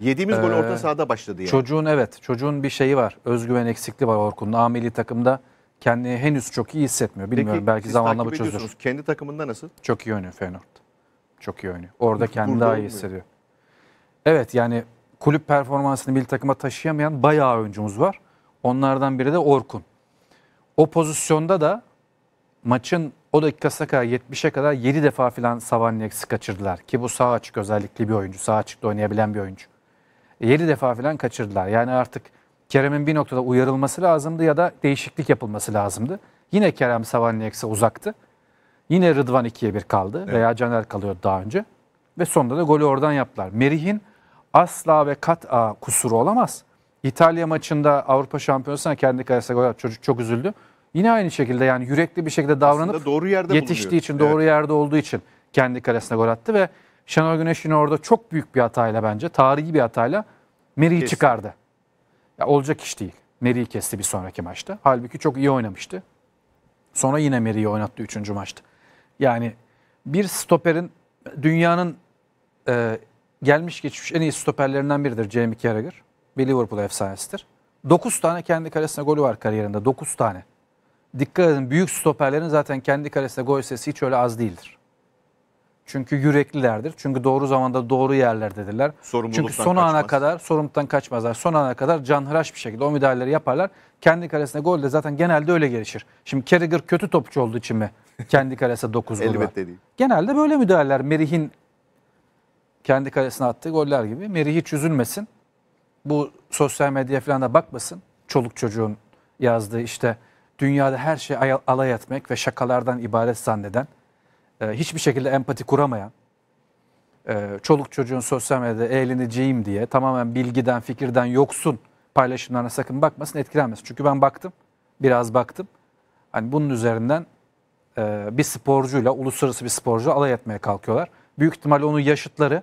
Yediğimiz gol orta ee, sahada başladı yani. Çocuğun evet, çocuğun bir şeyi var. Özgüven eksikliği var Orkun'un. Ameli takımda kendini henüz çok iyi hissetmiyor. Bilmiyorum Peki, belki zamanla takip bu çözülür. Kendi takımında nasıl? Çok iyi oynuyor Feyenoord. Çok iyi oynuyor. Orada kendini daha iyi oynuyor. hissediyor. Evet yani kulüp performansını bir takıma taşıyamayan bayağı oyuncumuz var. Onlardan biri de Orkun. O pozisyonda da maçın o dakikasına kadar 70'e kadar 7 defa filan Savanyaks'ı kaçırdılar. Ki bu sağ açık özellikli bir oyuncu. Sağ açıkta oynayabilen bir oyuncu. 7 e, defa filan kaçırdılar. Yani artık Kerem'in bir noktada uyarılması lazımdı ya da değişiklik yapılması lazımdı. Yine Kerem Savanyaks'a uzaktı. Yine Rıdvan 2'ye 1 kaldı evet. veya Caner kalıyordu daha önce. Ve sonunda da golü oradan yaptılar. Merih'in asla ve kat a kusuru olamaz. İtalya maçında Avrupa Şampiyonası'na kendi kalesine gol attı. Çocuk çok üzüldü. Yine aynı şekilde yani yürekli bir şekilde davranıp doğru yerde yetiştiği bulunuyor. için, doğru evet. yerde olduğu için kendi kalesine gol attı ve Şenol Güneş yine orada çok büyük bir hatayla bence, tarihi bir hatayla Meri'yi çıkardı. Ya olacak iş değil. Meri'yi kesti bir sonraki maçta. Halbuki çok iyi oynamıştı. Sonra yine Meri'yi oynattı 3. maçta. Yani bir stoperin dünyanın e, gelmiş geçmiş en iyi stoperlerinden biridir Jamie Carragher. Bir Liverpool efsanesidir. 9 tane kendi kalesine golü var kariyerinde. 9 tane dikkat edin büyük stoperlerin zaten kendi kalesinde gol sesi hiç öyle az değildir. Çünkü yüreklilerdir. Çünkü doğru zamanda doğru yerlerdedirler. Çünkü son kaçmaz. ana kadar sorumluluktan kaçmazlar. Son ana kadar canhıraş bir şekilde o müdahaleleri yaparlar. Kendi kalesine gol de zaten genelde öyle gelişir. Şimdi Carragher kötü topçu olduğu için mi kendi kalesine 9 gol Elbette değil. Genelde böyle müdahaleler. Merih'in kendi kalesine attığı goller gibi. Merih hiç üzülmesin. Bu sosyal medya falan da bakmasın. Çoluk çocuğun yazdığı işte dünyada her şey alay etmek ve şakalardan ibaret zanneden, e, hiçbir şekilde empati kuramayan, e, çoluk çocuğun sosyal medyada eğleneceğim diye tamamen bilgiden, fikirden yoksun paylaşımlarına sakın bakmasın, etkilenmesin. Çünkü ben baktım, biraz baktım. Hani bunun üzerinden e, bir sporcuyla, uluslararası bir sporcu alay etmeye kalkıyorlar. Büyük ihtimalle onun yaşıtları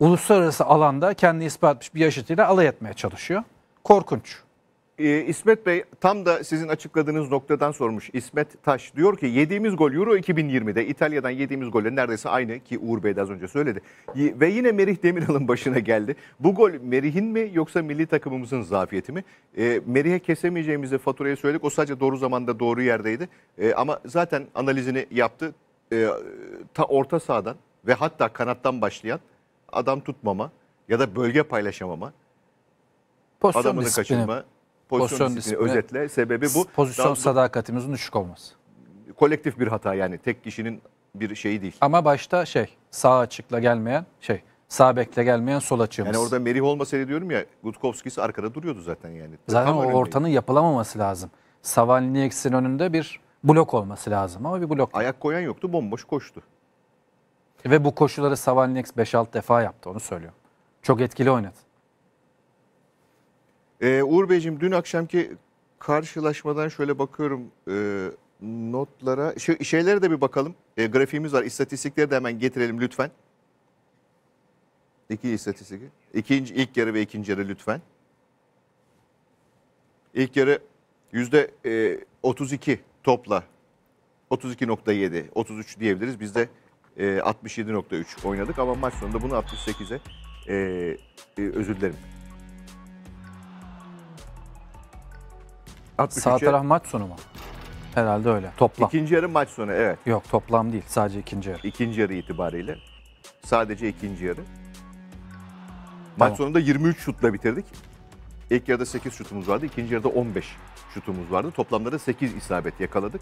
uluslararası alanda kendini ispat etmiş bir yaşıtıyla alay etmeye çalışıyor. Korkunç e, İsmet Bey tam da sizin açıkladığınız noktadan sormuş. İsmet Taş diyor ki yediğimiz gol Euro 2020'de İtalya'dan yediğimiz golle neredeyse aynı ki Uğur Bey de az önce söyledi. Ve yine Merih Demiral'ın başına geldi. Bu gol Merih'in mi yoksa milli takımımızın zafiyeti mi? E, Merih'e kesemeyeceğimizi faturaya söyledik. O sadece doğru zamanda doğru yerdeydi. E, ama zaten analizini yaptı. E, ta orta sahadan ve hatta kanattan başlayan adam tutmama ya da bölge paylaşamama, Pozisyon adamını disiplini. kaçırma pozisyon, pozisyon disiplini, özetle sebebi bu. Pozisyon Daha, sadakatimizin düşük olması. Kolektif bir hata yani tek kişinin bir şeyi değil. Ama başta şey sağ açıkla gelmeyen şey sağ bekle gelmeyen sol açığımız. Yani orada Merih olmasaydı diyorum ya Gutkovskis arkada duruyordu zaten yani. Zaten Tam o önemli. ortanın yapılamaması lazım. Savalnyeksin önünde bir blok olması lazım ama bir blok. Ayak koyan yoktu bomboş koştu. Ve bu koşuları Savalnyeks 5-6 defa yaptı onu söylüyorum. Çok etkili oynadı. Ee, Uğur Beyciğim dün akşamki karşılaşmadan şöyle bakıyorum e, notlara. Şey, şeylere de bir bakalım. E, grafiğimiz var. İstatistikleri de hemen getirelim lütfen. İki istatistik. İkinci, ilk yarı ve ikinci yarı lütfen. İlk yarı yüzde 32 e, topla 32.7, 33 diyebiliriz. Biz de e, 67.3 oynadık ama maç sonunda bunu 68'e e, e, özür dilerim. Sağ taraf maç sonu mu? Herhalde öyle. Toplam. İkinci yarı maç sonu evet. Yok toplam değil sadece ikinci yarı. İkinci yarı itibariyle. Sadece ikinci yarı. Maç Tamam. sonunda 23 şutla bitirdik. İlk yarıda 8 şutumuz vardı. ikinci yarıda 15 şutumuz vardı. Toplamda da 8 isabet yakaladık.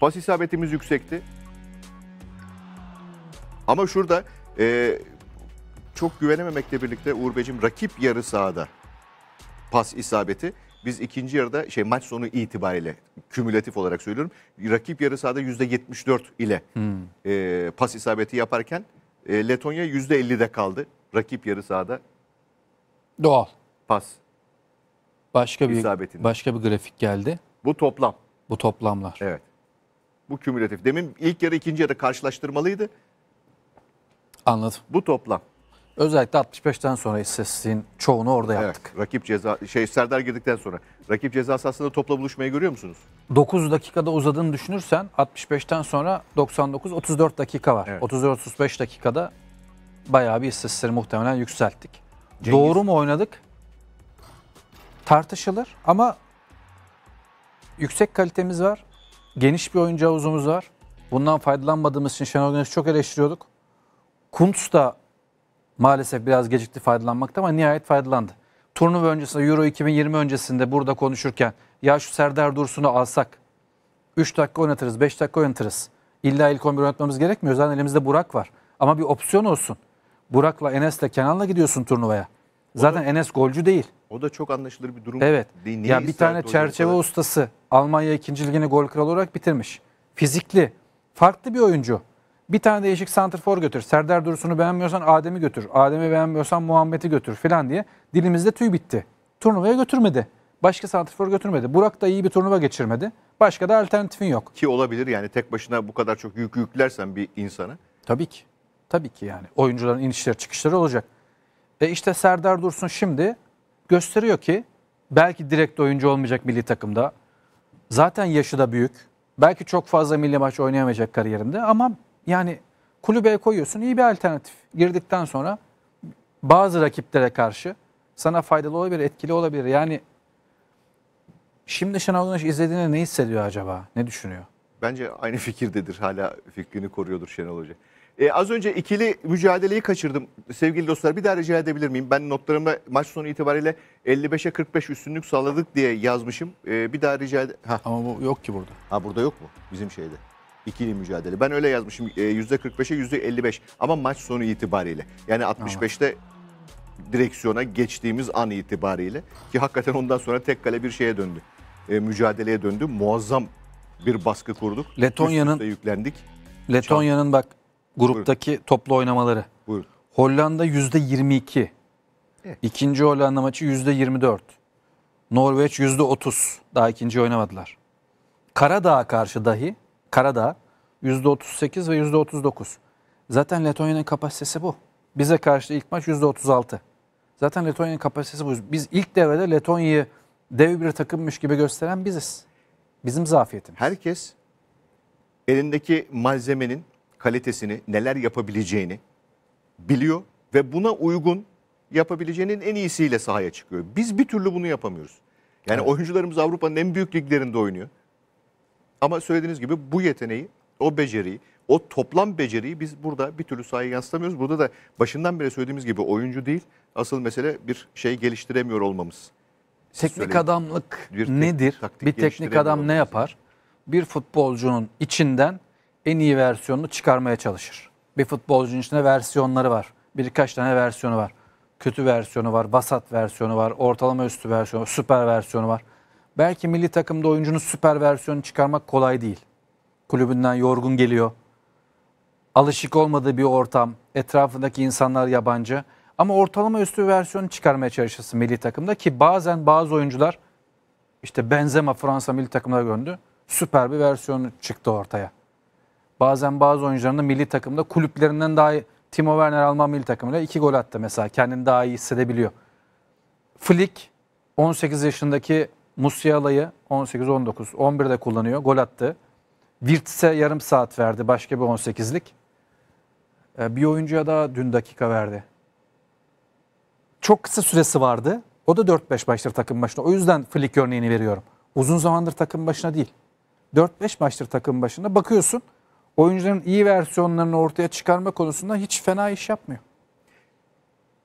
Pas isabetimiz yüksekti. Ama şurada e, çok güvenememekle birlikte Uğur Beyciğim rakip yarı sahada pas isabeti biz ikinci yarıda şey maç sonu itibariyle kümülatif olarak söylüyorum. Rakip yarı sahada %74 ile hmm. e, pas isabeti yaparken e, Letonya %50'de kaldı. Rakip yarı sahada doğal pas başka bir isabetinde. başka bir grafik geldi. Bu toplam. Bu toplamlar. Evet. Bu kümülatif. Demin ilk yarı ikinci yarı karşılaştırmalıydı. Anladım. Bu toplam. Özellikle 65'ten sonra istatistiğin çoğunu orada yaptık. Evet, rakip ceza şey Serdar girdikten sonra rakip ceza sahasında topla buluşmayı görüyor musunuz? 9 dakikada uzadığını düşünürsen 65'ten sonra 99 34 dakika var. Evet. 34 35 dakikada bayağı bir istatistikleri muhtemelen yükselttik. Cengiz. Doğru mu oynadık? Tartışılır ama yüksek kalitemiz var. Geniş bir oyuncu havuzumuz var. Bundan faydalanmadığımız için Şenol Güneş'i çok eleştiriyorduk. Kuntz da Maalesef biraz gecikti faydalanmakta ama nihayet faydalandı. Turnuva öncesinde Euro 2020 öncesinde burada konuşurken ya şu Serdar Dursun'u alsak 3 dakika oynatırız 5 dakika oynatırız. İlla ilk 11 oynatmamız gerekmiyor. Zaten elimizde Burak var. Ama bir opsiyon olsun. Burak'la Enes'le Kenan'la gidiyorsun turnuvaya. Zaten da, Enes golcü değil. O da çok anlaşılır bir durum evet. değil. ya bir tane çerçeve kadar? ustası Almanya 2. ligini gol kralı olarak bitirmiş. Fizikli, farklı bir oyuncu. Bir tane değişik santrfor götür. Serdar Dursun'u beğenmiyorsan Adem'i götür. Adem'i beğenmiyorsan Muhammed'i götür filan diye dilimizde tüy bitti. Turnuvaya götürmedi. Başka santrfor götürmedi. Burak da iyi bir turnuva geçirmedi. Başka da alternatifin yok. Ki olabilir yani tek başına bu kadar çok yük yüklersen bir insana. Tabii ki. Tabii ki yani. Oyuncuların inişleri çıkışları olacak. E işte Serdar Dursun şimdi gösteriyor ki belki direkt oyuncu olmayacak milli takımda. Zaten yaşı da büyük. Belki çok fazla milli maç oynayamayacak kariyerinde ama yani kulübeye koyuyorsun iyi bir alternatif. Girdikten sonra bazı rakiplere karşı sana faydalı olabilir, etkili olabilir. Yani şimdi Şenol Güneş izlediğinde ne hissediyor acaba? Ne düşünüyor? Bence aynı fikirdedir. Hala fikrini koruyordur Şenol Hoca. Ee, az önce ikili mücadeleyi kaçırdım. Sevgili dostlar bir daha rica edebilir miyim? Ben notlarımda maç sonu itibariyle 55'e 45 üstünlük sağladık diye yazmışım. Ee, bir daha rica ed- Hah. Ama bu yok ki burada. Ha burada yok mu? Bizim şeyde ikili mücadele. Ben öyle yazmışım e, yüzde %45'e yüzde %55 ama maç sonu itibariyle. Yani 65'te direksiyona geçtiğimiz an itibariyle ki hakikaten ondan sonra tek kale bir şeye döndü. E, mücadeleye döndü. Muazzam bir baskı kurduk. Letonya'nın yüklendik. Letonya'nın bak gruptaki Buyurun. toplu oynamaları. Buyurun. Hollanda %22. Evet. İkinci Hollanda maçı yüzde %24. Norveç yüzde %30. Daha ikinci oynamadılar. Karadağ'a karşı dahi Karadağ %38 ve %39. Zaten Letonya'nın kapasitesi bu. Bize karşı ilk maç %36. Zaten Letonya'nın kapasitesi bu. Biz ilk devrede Letonya'yı dev bir takımmış gibi gösteren biziz. Bizim zafiyetimiz. Herkes elindeki malzemenin kalitesini, neler yapabileceğini biliyor ve buna uygun yapabileceğinin en iyisiyle sahaya çıkıyor. Biz bir türlü bunu yapamıyoruz. Yani evet. oyuncularımız Avrupa'nın en büyük liglerinde oynuyor. Ama söylediğiniz gibi bu yeteneği, o beceriyi, o toplam beceriyi biz burada bir türlü sahaya yansıtamıyoruz. Burada da başından beri söylediğimiz gibi oyuncu değil, asıl mesele bir şey geliştiremiyor olmamız. Teknik adamlık bir tek, nedir? Bir teknik adam olmamız. ne yapar? Bir futbolcunun içinden en iyi versiyonunu çıkarmaya çalışır. Bir futbolcunun içinde versiyonları var. Birkaç tane versiyonu var. Kötü versiyonu var, vasat versiyonu var, ortalama üstü versiyonu var, süper versiyonu var. Belki milli takımda oyuncunun süper versiyonu çıkarmak kolay değil. Kulübünden yorgun geliyor. Alışık olmadığı bir ortam. Etrafındaki insanlar yabancı. Ama ortalama üstü versiyonu çıkarmaya çalışırsın milli takımda ki bazen bazı oyuncular işte Benzema Fransa milli takımına göndü. Süper bir versiyonu çıktı ortaya. Bazen bazı oyuncuların da milli takımda kulüplerinden daha iyi. Timo Werner Alman milli takımıyla iki gol attı mesela. Kendini daha iyi hissedebiliyor. Flick 18 yaşındaki Musiala'yı 18-19, 11'de kullanıyor. Gol attı. Virts'e yarım saat verdi. Başka bir 18'lik. Ee, bir oyuncuya daha dün dakika verdi. Çok kısa süresi vardı. O da 4-5 maçtır takım başına. O yüzden Flick örneğini veriyorum. Uzun zamandır takım başına değil. 4-5 maçtır takım başına. Bakıyorsun oyuncuların iyi versiyonlarını ortaya çıkarma konusunda hiç fena iş yapmıyor.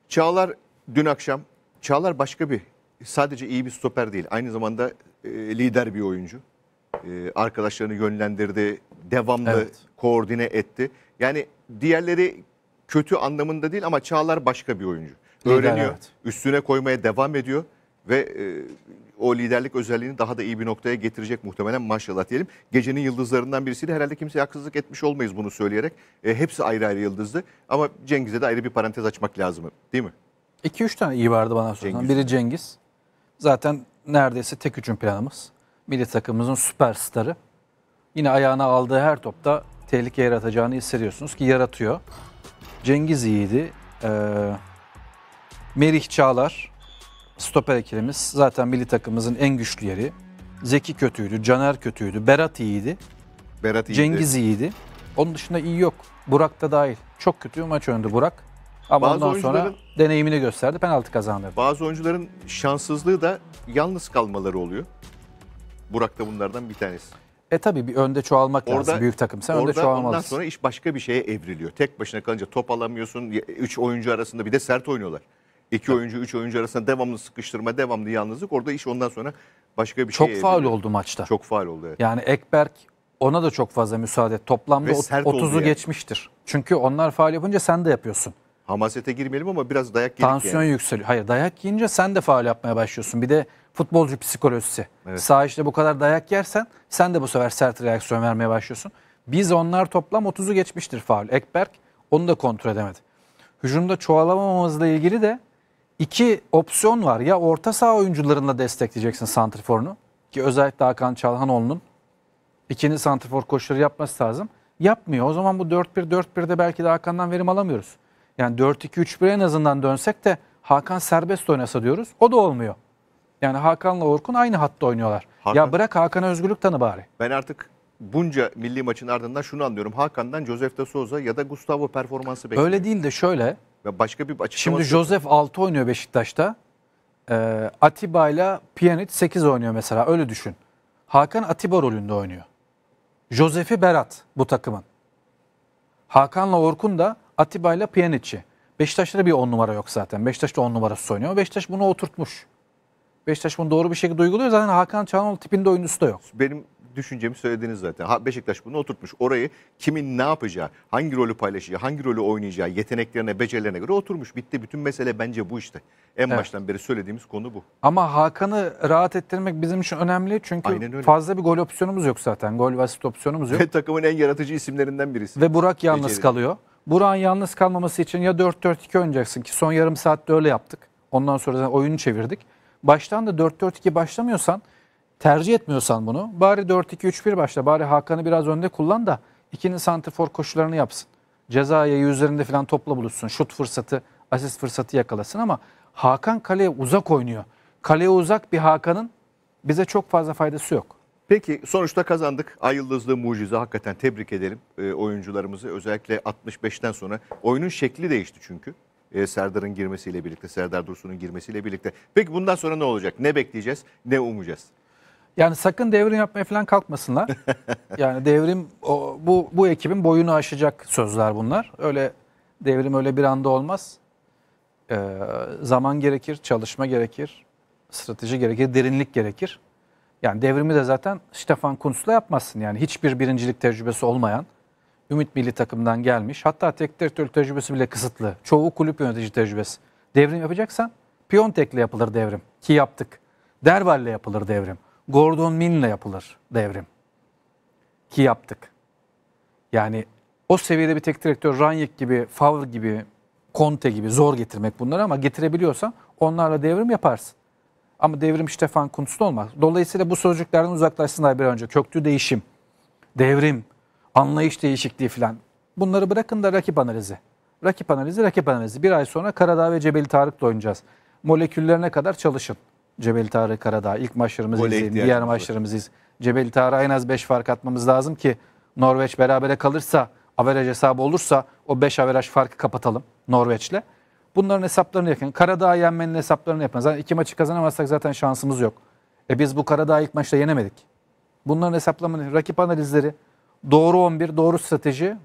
Çağlar dün akşam Çağlar başka bir sadece iyi bir stoper değil. Aynı zamanda e, lider bir oyuncu. E, arkadaşlarını yönlendirdi, devamlı evet. koordine etti. Yani diğerleri kötü anlamında değil ama Çağlar başka bir oyuncu. Lider, Öğreniyor, evet. üstüne koymaya devam ediyor ve e, o liderlik özelliğini daha da iyi bir noktaya getirecek muhtemelen maşallah diyelim. Gecenin yıldızlarından birisiydi. Herhalde kimseye haksızlık etmiş olmayız bunu söyleyerek. E, hepsi ayrı ayrı yıldızdı ama Cengiz'e de ayrı bir parantez açmak lazım değil mi? 2-3 tane iyi vardı bana sorsan. Biri Cengiz, zaten neredeyse tek hücum planımız. Milli takımımızın süperstarı. Yine ayağına aldığı her topta tehlike yaratacağını hissediyorsunuz ki yaratıyor. Cengiz iyiydi. Ee, Merih Çağlar, stoper ekilimiz. Zaten milli takımımızın en güçlü yeri. Zeki kötüydü, Caner kötüydü, Berat iyiydi. Berat iyiydi. Cengiz iyiydi. Onun dışında iyi yok. Burak da dahil. Çok kötü bir maç öndü Burak. Ama bazı ondan oyuncuların, sonra deneyimini gösterdi. Penaltı kazandırdı. Bazı oyuncuların şanssızlığı da yalnız kalmaları oluyor. Burak da bunlardan bir tanesi. E tabi bir önde çoğalmak orada, lazım büyük takım. Sen orada, önde çoğalmalısın. Ondan sonra iş başka bir şeye evriliyor. Tek başına kalınca top alamıyorsun. Üç oyuncu arasında bir de sert oynuyorlar. İki oyuncu, üç oyuncu arasında devamlı sıkıştırma, devamlı yalnızlık. Orada iş ondan sonra başka bir çok şeye Çok faal oldu maçta. Çok faal oldu evet. Yani Ekberk ona da çok fazla müsaade. Toplamda 30'u yani. geçmiştir. Çünkü onlar faal yapınca sen de yapıyorsun hamasete girmeyelim ama biraz dayak yedik Tansiyon yani. yükseliyor. Hayır dayak yiyince sen de faal yapmaya başlıyorsun. Bir de futbolcu psikolojisi. Evet. Sağ işte bu kadar dayak yersen sen de bu sefer sert reaksiyon vermeye başlıyorsun. Biz onlar toplam 30'u geçmiştir faal. Ekberk onu da kontrol edemedi. Hücumda çoğalamamamızla ilgili de iki opsiyon var. Ya orta saha oyuncularınla destekleyeceksin santriforunu ki özellikle Hakan Çalhanoğlu'nun ikinci santrifor koşuları yapması lazım. Yapmıyor. O zaman bu 4-1-4-1'de belki de Hakan'dan verim alamıyoruz. Yani 4-2-3-1'e en azından dönsek de Hakan serbest oynasa diyoruz. O da olmuyor. Yani Hakan'la Orkun aynı hatta oynuyorlar. Hakan, ya bırak Hakan'a özgürlük tanı bari. Ben artık bunca milli maçın ardından şunu anlıyorum. Hakan'dan Josef de Souza ya da Gustavo performansı bekliyorum. Öyle değil de şöyle. Ya başka bir açıklaması Şimdi Josef 6 oynuyor Beşiktaş'ta. Ee, Atiba ile Pjanic 8 oynuyor mesela öyle düşün. Hakan Atiba rolünde oynuyor. Josef'i Berat bu takımın. Hakan'la Orkun da Atiba ile Pjanić'i. Beşiktaş'ta da bir on numara yok zaten. Beşiktaş da on numarası oynuyor. Beşiktaş bunu oturtmuş. Beşiktaş bunu doğru bir şekilde uyguluyor. Zaten Hakan Çalhanoğlu tipinde oyuncusu da yok. Benim düşüncemi söylediniz zaten. Ha, Beşiktaş bunu oturtmuş. Orayı kimin ne yapacağı, hangi rolü paylaşacağı, hangi rolü oynayacağı, yeteneklerine, becerilerine göre oturmuş. Bitti. Bütün mesele bence bu işte. En evet. baştan beri söylediğimiz konu bu. Ama Hakan'ı rahat ettirmek bizim için önemli. Çünkü fazla bir gol opsiyonumuz yok zaten. Gol ve opsiyonumuz yok. Ve takımın en yaratıcı isimlerinden birisi. Ve Burak yalnız Beceri. kalıyor. Buran yalnız kalmaması için ya 4-4-2 oynayacaksın ki son yarım saatte öyle yaptık. Ondan sonra oyunu çevirdik. Baştan da 4-4-2 başlamıyorsan tercih etmiyorsan bunu bari 4-2-3-1 başla. Bari Hakan'ı biraz önde kullan da ikinin santifor koşularını yapsın. Cezaya yüzlerinde falan topla buluşsun. Şut fırsatı, asist fırsatı yakalasın ama Hakan kaleye uzak oynuyor. Kaleye uzak bir Hakan'ın bize çok fazla faydası yok. Peki sonuçta kazandık. Ay Yıldızlı mucize hakikaten tebrik edelim e, oyuncularımızı. Özellikle 65'ten sonra oyunun şekli değişti çünkü. E, Serdar'ın girmesiyle birlikte, Serdar Dursun'un girmesiyle birlikte. Peki bundan sonra ne olacak? Ne bekleyeceğiz? Ne umacağız? Yani sakın devrim yapmaya falan kalkmasınlar. yani devrim o, bu bu ekibin boyunu aşacak sözler bunlar. Öyle devrim öyle bir anda olmaz. Ee, zaman gerekir, çalışma gerekir, strateji gerekir, derinlik gerekir. Yani devrimi de zaten Stefan Kuntz'la yapmazsın. Yani hiçbir birincilik tecrübesi olmayan, Ümit Milli takımdan gelmiş. Hatta tek direktör tecrübesi bile kısıtlı. Çoğu kulüp yönetici tecrübesi. Devrim yapacaksan Piontek'le yapılır devrim. Ki yaptık. Derval'le yapılır devrim. Gordon Min'le yapılır devrim. Ki yaptık. Yani o seviyede bir tek direktör Ranyek gibi, Favre gibi, Conte gibi zor getirmek bunları ama getirebiliyorsan onlarla devrim yaparsın. Ama devrim işte Stefan Kuntz'ta olmaz. Dolayısıyla bu sözcüklerden uzaklaşsınlar bir önce. Köklü değişim, devrim, anlayış değişikliği falan. Bunları bırakın da rakip analizi. Rakip analizi, rakip analizi. Bir ay sonra Karadağ ve Cebeli Tarık'la oynayacağız. Moleküllerine kadar çalışın. Cebeli Tarık, Karadağ. İlk maçlarımızı Gole izleyin, diğer maçlarımızı izleyin. Cebeli Tarık'a en az 5 fark atmamız lazım ki Norveç berabere kalırsa, averaj hesabı olursa o 5 averaj farkı kapatalım Norveç'le. Bunların hesaplarını yakın. Karadağ yenmenin hesaplarını yapın. Zaten iki maçı kazanamazsak zaten şansımız yok. E biz bu Karadağ ilk maçta yenemedik. Bunların hesaplamanı, rakip analizleri, doğru 11, doğru strateji,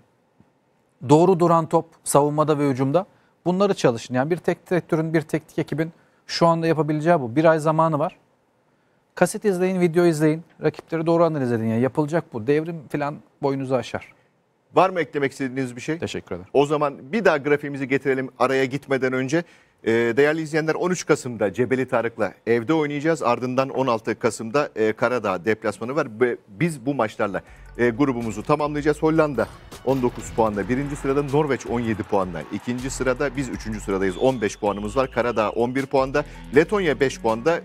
doğru duran top savunmada ve hücumda bunları çalışın. Yani bir tek direktörün, bir teknik ekibin şu anda yapabileceği bu. Bir ay zamanı var. Kaset izleyin, video izleyin. Rakipleri doğru analiz edin. Yani yapılacak bu. Devrim falan boynuzu aşar. Var mı eklemek istediğiniz bir şey? Teşekkür ederim. O zaman bir daha grafiğimizi getirelim araya gitmeden önce. E, değerli izleyenler 13 Kasım'da Cebeli Tarık'la evde oynayacağız. Ardından 16 Kasım'da e, Karadağ deplasmanı var. biz bu maçlarla e, grubumuzu tamamlayacağız. Hollanda 19 puanla birinci sırada, Norveç 17 puanla ikinci sırada, biz üçüncü sıradayız 15 puanımız var. Karadağ 11 puanda, Letonya 5 puanda,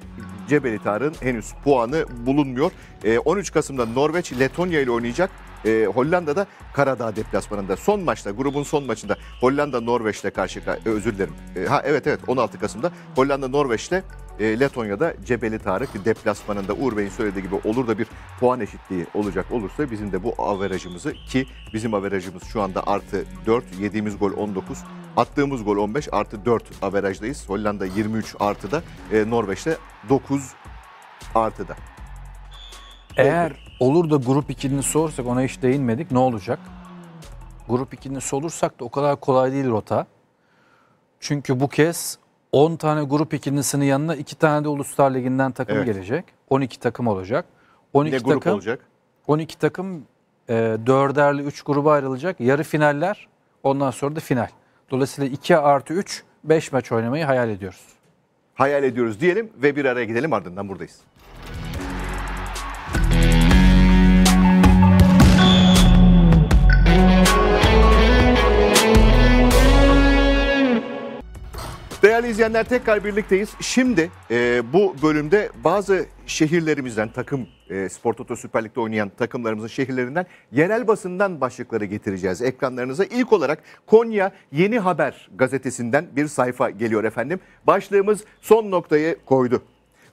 Cebelitarın henüz puanı bulunmuyor. E, 13 Kasım'da Norveç Letonya ile oynayacak. E, Hollanda'da Karadağ deplasmanında son maçta grubun son maçında Hollanda Norveç'le karşı e, özür dilerim. E, ha evet evet 16 Kasım'da Hollanda Norveç'le e, Letonya'da Cebeli Tarık deplasmanında Uğur Bey'in söylediği gibi olur da bir puan eşitliği olacak olursa bizim de bu averajımızı ki bizim averajımız şu anda artı 4, yediğimiz gol 19, attığımız gol 15 artı 4 averajdayız. Hollanda 23 artıda, e, Norveç'te 9 artıda. Eğer olur da grup 2'ni sorsak ona hiç değinmedik ne olacak? Grup 2'ni solursak da o kadar kolay değil rota. Çünkü bu kez 10 tane grup ikilisinin yanına 2 tane de Uluslar Ligi'nden takım evet. gelecek. 12 takım olacak. 12 grup takım olacak. 12 takım e, dörderli 3 gruba ayrılacak. Yarı finaller ondan sonra da final. Dolayısıyla 2 artı 3 5 maç oynamayı hayal ediyoruz. Hayal ediyoruz diyelim ve bir araya gidelim ardından buradayız. Değerli izleyenler tekrar birlikteyiz. Şimdi e, bu bölümde bazı şehirlerimizden takım e, Spor Toto Süper Lig'de oynayan takımlarımızın şehirlerinden yerel basından başlıkları getireceğiz ekranlarınıza. İlk olarak Konya Yeni Haber gazetesinden bir sayfa geliyor efendim. Başlığımız son noktayı koydu.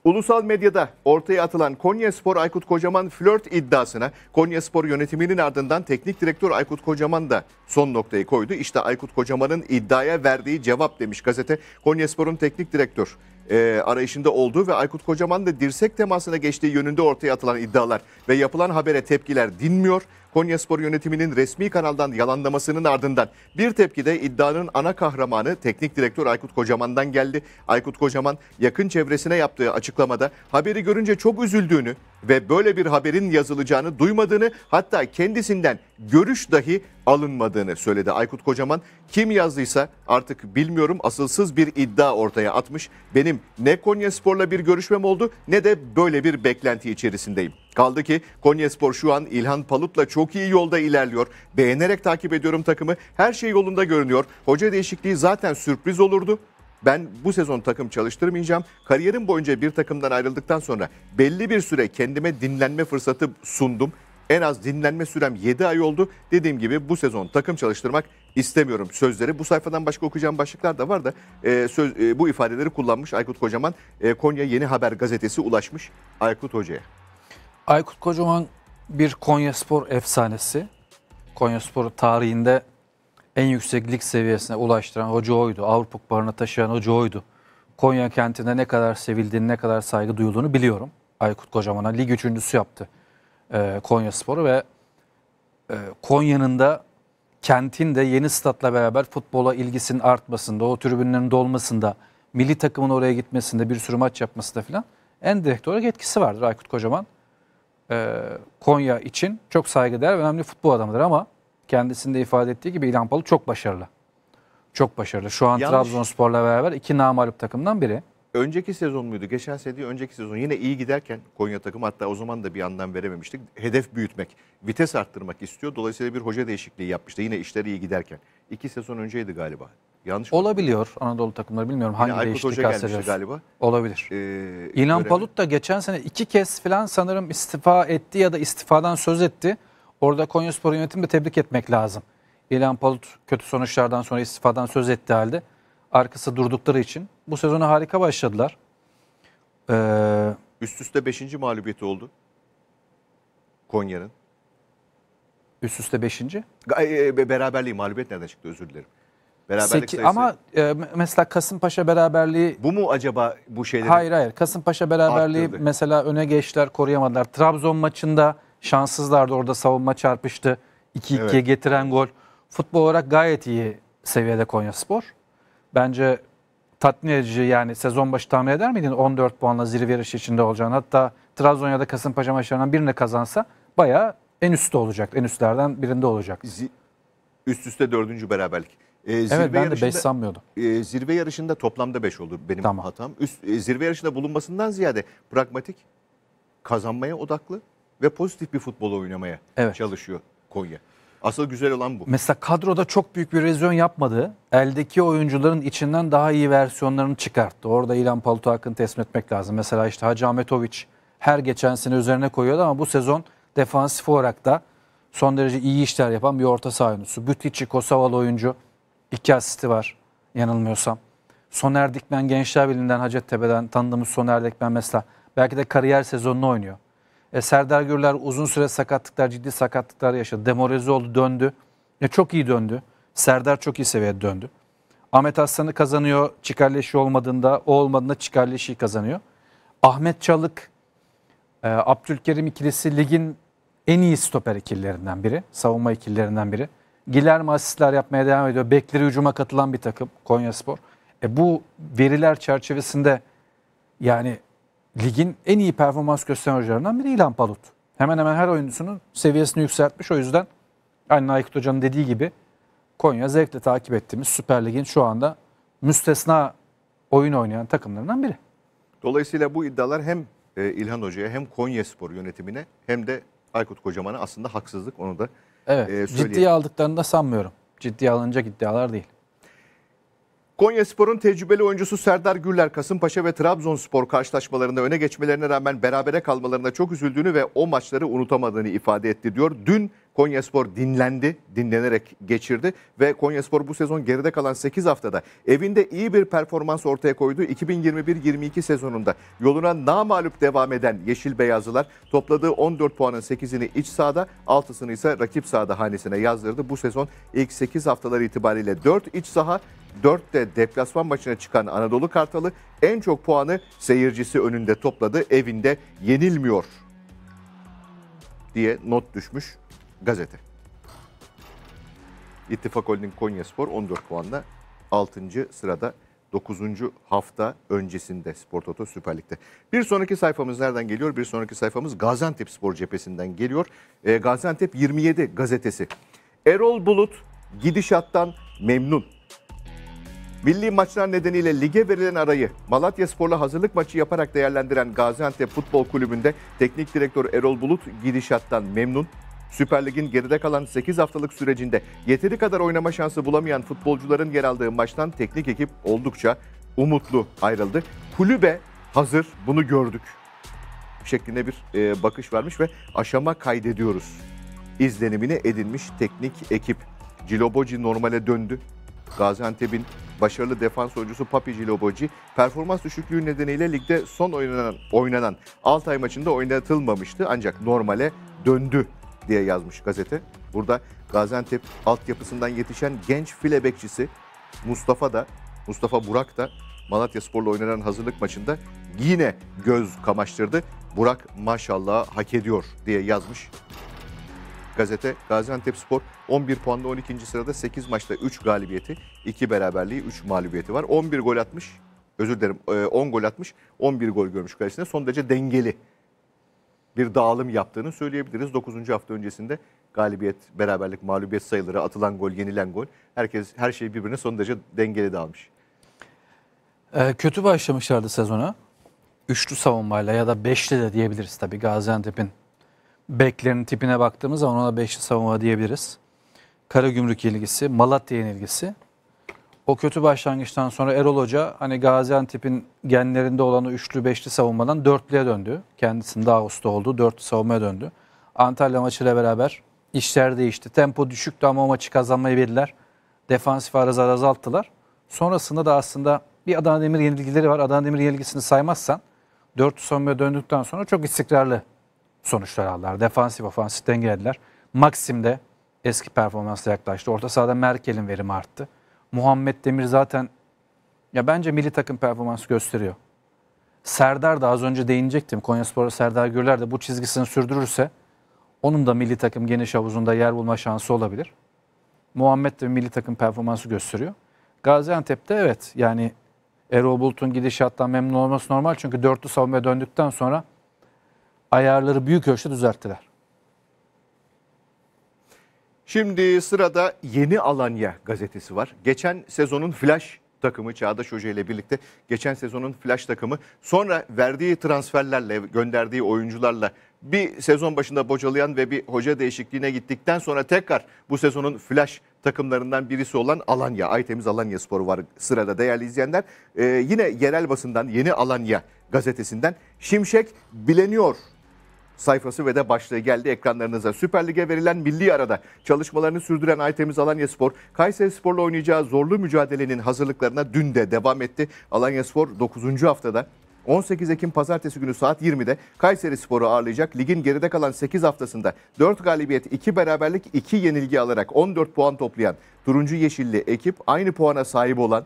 Ulusal medyada ortaya atılan Konya Spor Aykut Kocaman flört iddiasına Konya Spor yönetiminin ardından teknik direktör Aykut Kocaman da son noktayı koydu. İşte Aykut Kocaman'ın iddiaya verdiği cevap demiş gazete. Konya Spor'un teknik direktör e, arayışında olduğu ve Aykut Kocaman da dirsek temasına geçtiği yönünde ortaya atılan iddialar ve yapılan habere tepkiler dinmiyor. Konyaspor yönetiminin resmi kanaldan yalanlamasının ardından bir tepkide iddianın ana kahramanı teknik direktör Aykut Kocaman'dan geldi. Aykut Kocaman yakın çevresine yaptığı açıklamada haberi görünce çok üzüldüğünü ve böyle bir haberin yazılacağını duymadığını hatta kendisinden görüş dahi alınmadığını söyledi. Aykut Kocaman kim yazdıysa artık bilmiyorum asılsız bir iddia ortaya atmış. Benim ne Konya Spor'la bir görüşmem oldu ne de böyle bir beklenti içerisindeyim. Kaldı ki Konyaspor şu an İlhan Palut'la çok iyi yolda ilerliyor. Beğenerek takip ediyorum takımı. Her şey yolunda görünüyor. Hoca değişikliği zaten sürpriz olurdu. Ben bu sezon takım çalıştırmayacağım. Kariyerim boyunca bir takımdan ayrıldıktan sonra belli bir süre kendime dinlenme fırsatı sundum. En az dinlenme sürem 7 ay oldu. Dediğim gibi bu sezon takım çalıştırmak istemiyorum sözleri. Bu sayfadan başka okuyacağım başlıklar da var da e, söz, e, bu ifadeleri kullanmış Aykut Kocaman. E, Konya Yeni Haber gazetesi ulaşmış Aykut Hoca'ya. Aykut Kocaman bir Konyaspor efsanesi. Konyaspor tarihinde en yüksek lig seviyesine ulaştıran hoca oydu. Avrupa Kupalarına taşıyan hoca oydu. Konya kentinde ne kadar sevildiğini, ne kadar saygı duyulduğunu biliyorum. Aykut Kocaman'a lig üçüncüsü yaptı e, Konya ve e, Konya'nın da kentin de yeni statla beraber futbola ilgisinin artmasında, o tribünlerin dolmasında, milli takımın oraya gitmesinde, bir sürü maç yapmasında filan en direkt olarak etkisi vardır Aykut Kocaman e, Konya için çok saygıdeğer ve önemli futbol adamıdır ama kendisinde ifade ettiği gibi İlhan Palut çok başarılı. Çok başarılı. Şu an Yanlış. Trabzonspor'la beraber iki namalup takımdan biri. Önceki sezon muydu? Geçen sene değil, önceki sezon yine iyi giderken Konya takımı hatta o zaman da bir yandan verememiştik. Hedef büyütmek, vites arttırmak istiyor. Dolayısıyla bir hoca değişikliği yapmıştı yine işleri iyi giderken. İki sezon önceydi galiba. Yanlış mı? Olabiliyor Anadolu takımları bilmiyorum hangi Yine Aykut değişiklik Hoca galiba. Olabilir. Ee, İlhan görev- Palut da geçen sene iki kez falan sanırım istifa etti ya da istifadan söz etti. Orada Konyaspor yönetimini de tebrik etmek lazım. İlhan Palut kötü sonuçlardan sonra istifadan söz etti halde arkası durdukları için bu sezonu harika başladılar. Ee, Üst üste beşinci mağlubiyeti oldu. Konya'nın. üst üste beşinci. E, e, beraberliği mağlubiyet nereden çıktı özür dilerim. Beraberlik Seki, Ama e, mesela Kasımpaşa beraberliği... Bu mu acaba bu şeyleri? Hayır hayır. Kasımpaşa beraberliği arttırdı. mesela öne geçtiler koruyamadılar. Trabzon maçında şanssızlardı orada savunma çarpıştı. 2-2'ye evet. getiren gol. Futbol olarak gayet iyi seviyede Konya Spor. Bence tatmin edici yani sezon başı tahmin eder miydin 14 puanla zirve yarışı içinde olacağını? Hatta Trabzon ya da Kasımpaşa maçlarından birini kazansa bayağı en üstte olacak. En üstlerden birinde olacak. Üst üste dördüncü beraberlik. E, zirve evet ben de 5 sanmıyordum. E, zirve yarışında toplamda 5 olur benim tamam. hatam. Üst, e, zirve yarışında bulunmasından ziyade pragmatik, kazanmaya odaklı ve pozitif bir futbol oynamaya evet. çalışıyor Konya. Asıl güzel olan bu. Mesela kadroda çok büyük bir rezyon yapmadı. Eldeki oyuncuların içinden daha iyi versiyonlarını çıkarttı. Orada İlhan Palut Hakkı'nı teslim etmek lazım. Mesela işte Hacı Ahmetoviç her geçen sene üzerine koyuyordu ama bu sezon defansif olarak da son derece iyi işler yapan bir orta saha oyuncusu. Bütici, Kosovalı oyuncu. İki asisti var yanılmıyorsam. Soner Dikmen Gençler Birliği'nden Hacettepe'den tanıdığımız Soner Dikmen mesela belki de kariyer sezonunu oynuyor. E, Serdar Gürler uzun süre sakatlıklar, ciddi sakatlıklar yaşadı. Demoralize oldu, döndü. E, çok iyi döndü. Serdar çok iyi seviyede döndü. Ahmet Aslan'ı kazanıyor. Çikalleşi olmadığında, o olmadığında Çikalleşi kazanıyor. Ahmet Çalık, e, Abdülkerim ikilisi ligin en iyi stoper ikililerinden biri. Savunma ikililerinden biri. Gilerme asistler yapmaya devam ediyor. Bekleri hücuma katılan bir takım Konya Spor. E bu veriler çerçevesinde yani ligin en iyi performans gösteren hocalarından biri İlhan Palut. Hemen hemen her oyuncusunun seviyesini yükseltmiş. O yüzden aynı Aykut Hoca'nın dediği gibi Konya zevkle takip ettiğimiz Süper Lig'in şu anda müstesna oyun oynayan takımlarından biri. Dolayısıyla bu iddialar hem e, İlhan Hoca'ya hem Konya Spor yönetimine hem de Aykut Kocaman'a aslında haksızlık. Onu da Evet. E, ciddiye aldıklarını da sanmıyorum. Ciddiye alınacak iddialar değil. Konyaspor'un tecrübeli oyuncusu Serdar Gürler, Kasımpaşa ve Trabzonspor karşılaşmalarında öne geçmelerine rağmen berabere kalmalarına çok üzüldüğünü ve o maçları unutamadığını ifade etti diyor. Dün Konyaspor dinlendi, dinlenerek geçirdi ve Konyaspor bu sezon geride kalan 8 haftada evinde iyi bir performans ortaya koydu. 2021-22 sezonunda yoluna namalup devam eden Yeşil Beyazlılar topladığı 14 puanın 8'ini iç sahada, 6'sını ise rakip sahada hanesine yazdırdı. Bu sezon ilk 8 haftalar itibariyle 4 iç saha, 4'te deplasman maçına çıkan Anadolu Kartalı en çok puanı seyircisi önünde topladı. Evinde yenilmiyor diye not düşmüş gazete. İttifak Holding Konyaspor 14 puanla 6. sırada 9. hafta öncesinde Spor Toto Süper Lig'de. Bir sonraki sayfamız nereden geliyor? Bir sonraki sayfamız Gaziantep Spor Cephesi'nden geliyor. E, Gaziantep 27 gazetesi. Erol Bulut gidişattan memnun. Milli maçlar nedeniyle lige verilen arayı Malatya Spor'la hazırlık maçı yaparak değerlendiren Gaziantep Futbol Kulübü'nde teknik direktör Erol Bulut gidişattan memnun. Süper Lig'in geride kalan 8 haftalık sürecinde yeteri kadar oynama şansı bulamayan futbolcuların yer aldığı maçtan teknik ekip oldukça umutlu ayrıldı. Kulübe hazır bunu gördük şeklinde bir e, bakış vermiş ve aşama kaydediyoruz izlenimini edinmiş teknik ekip. Ciloboci normale döndü. Gaziantep'in başarılı defans oyuncusu Papi Ciloboci performans düşüklüğü nedeniyle ligde son oynanan, oynanan Altay maçında oynatılmamıştı ancak normale döndü diye yazmış gazete. Burada Gaziantep altyapısından yetişen genç file bekçisi Mustafa da Mustafa Burak da Malatya Spor'la oynanan hazırlık maçında yine göz kamaştırdı. Burak maşallah hak ediyor diye yazmış gazete Gaziantep Spor 11 puanda 12. sırada 8 maçta 3 galibiyeti, 2 beraberliği, 3 mağlubiyeti var. 11 gol atmış, özür dilerim 10 e, gol atmış, 11 gol görmüş kalesinde. Son derece dengeli bir dağılım yaptığını söyleyebiliriz. 9. hafta öncesinde galibiyet, beraberlik, mağlubiyet sayıları, atılan gol, yenilen gol. Herkes her şey birbirine son derece dengeli dağılmış. E, kötü başlamışlardı sezona. Üçlü savunmayla ya da beşli de diyebiliriz tabii Gaziantep'in beklerin tipine baktığımız zaman ona beşli savunma diyebiliriz. Karagümrük yenilgisi, Malatya yenilgisi. O kötü başlangıçtan sonra Erol Hoca hani Gaziantep'in genlerinde olan o üçlü beşli savunmadan dörtlüye döndü. Kendisinin daha usta oldu. Dörtlü savunmaya döndü. Antalya maçıyla beraber işler değişti. Tempo düşüktü ama o maçı kazanmayı verdiler. Defansif arızalar azalttılar. Sonrasında da aslında bir Adana Demir yenilgileri var. Adana Demir yenilgisini saymazsan dörtlü savunmaya döndükten sonra çok istikrarlı sonuçlar aldılar. Defansif ofansif dengelediler. Maxim'de eski performansla yaklaştı. Orta sahada Merkel'in verimi arttı. Muhammed Demir zaten ya bence milli takım performansı gösteriyor. Serdar da az önce değinecektim. Konyaspor'a Serdar Gürler de bu çizgisini sürdürürse onun da milli takım geniş havuzunda yer bulma şansı olabilir. Muhammed de milli takım performansı gösteriyor. Gaziantep'te evet yani Erol Bulut'un gidişattan memnun olması normal. Çünkü dörtlü savunmaya döndükten sonra ayarları büyük ölçüde düzelttiler. Şimdi sırada Yeni Alanya gazetesi var. Geçen sezonun flash takımı Çağdaş Hoca ile birlikte geçen sezonun flash takımı sonra verdiği transferlerle gönderdiği oyuncularla bir sezon başında bocalayan ve bir hoca değişikliğine gittikten sonra tekrar bu sezonun flash takımlarından birisi olan Alanya, Aytemiz Alanya Sporu var sırada değerli izleyenler. Ee, yine yerel basından Yeni Alanya gazetesinden Şimşek bileniyor sayfası ve de başlığı geldi ekranlarınıza. Süper Lig'e verilen milli arada çalışmalarını sürdüren Aytemiz Alanya Spor, Kayseri Spor'la oynayacağı zorlu mücadelenin hazırlıklarına dün de devam etti. Alanya Spor 9. haftada 18 Ekim pazartesi günü saat 20'de Kayseri Spor'u ağırlayacak. Ligin geride kalan 8 haftasında 4 galibiyet, 2 beraberlik, 2 yenilgi alarak 14 puan toplayan Turuncu Yeşilli ekip aynı puana sahip olan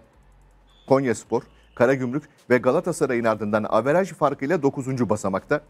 Konya Spor, Karagümrük ve Galatasaray'ın ardından averaj farkıyla 9. basamakta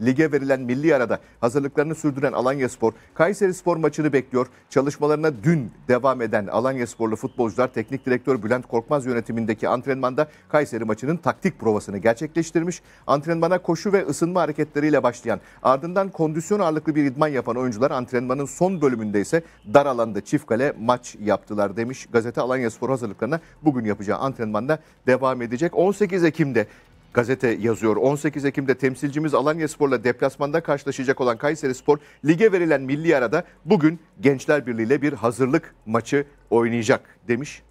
lige verilen milli arada hazırlıklarını sürdüren Alanyaspor Spor, Kayseri Spor maçını bekliyor. Çalışmalarına dün devam eden Alanyasporlu futbolcular teknik direktör Bülent Korkmaz yönetimindeki antrenmanda Kayseri maçının taktik provasını gerçekleştirmiş. Antrenmana koşu ve ısınma hareketleriyle başlayan ardından kondisyon ağırlıklı bir idman yapan oyuncular antrenmanın son bölümünde ise dar alanda çift kale maç yaptılar demiş. Gazete Alanyaspor hazırlıklarına bugün yapacağı antrenmanda devam edecek. 18 Ekim'de gazete yazıyor. 18 Ekim'de temsilcimiz Alanya Spor'la deplasmanda karşılaşacak olan Kayseri Spor lige verilen milli arada bugün Gençler Birliği ile bir hazırlık maçı oynayacak demiş.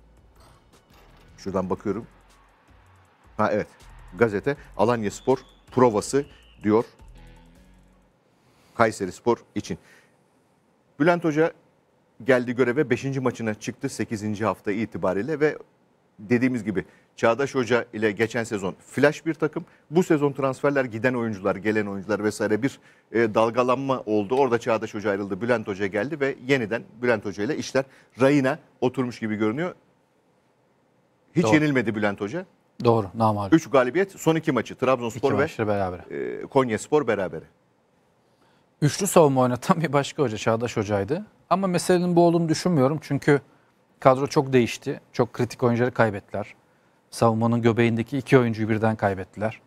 Şuradan bakıyorum. Ha evet gazete Alanya Spor provası diyor Kayseri Spor için. Bülent Hoca geldi göreve 5. maçına çıktı 8. hafta itibariyle ve dediğimiz gibi Çağdaş Hoca ile geçen sezon flash bir takım. Bu sezon transferler giden oyuncular, gelen oyuncular vesaire bir e, dalgalanma oldu. Orada Çağdaş Hoca ayrıldı, Bülent Hoca geldi ve yeniden Bülent Hoca ile işler rayına oturmuş gibi görünüyor. Hiç Doğru. yenilmedi Bülent Hoca. Doğru, Namal. 3 galibiyet, son 2 maçı. Trabzonspor ve beraber. E, Konyaspor berabere. Üçlü savunma oynatan bir başka hoca Çağdaş Hoca'ydı. Ama meselenin bu olduğunu düşünmüyorum. Çünkü Kadro çok değişti. Çok kritik oyuncuları kaybettiler. Savunmanın göbeğindeki iki oyuncuyu birden kaybettiler.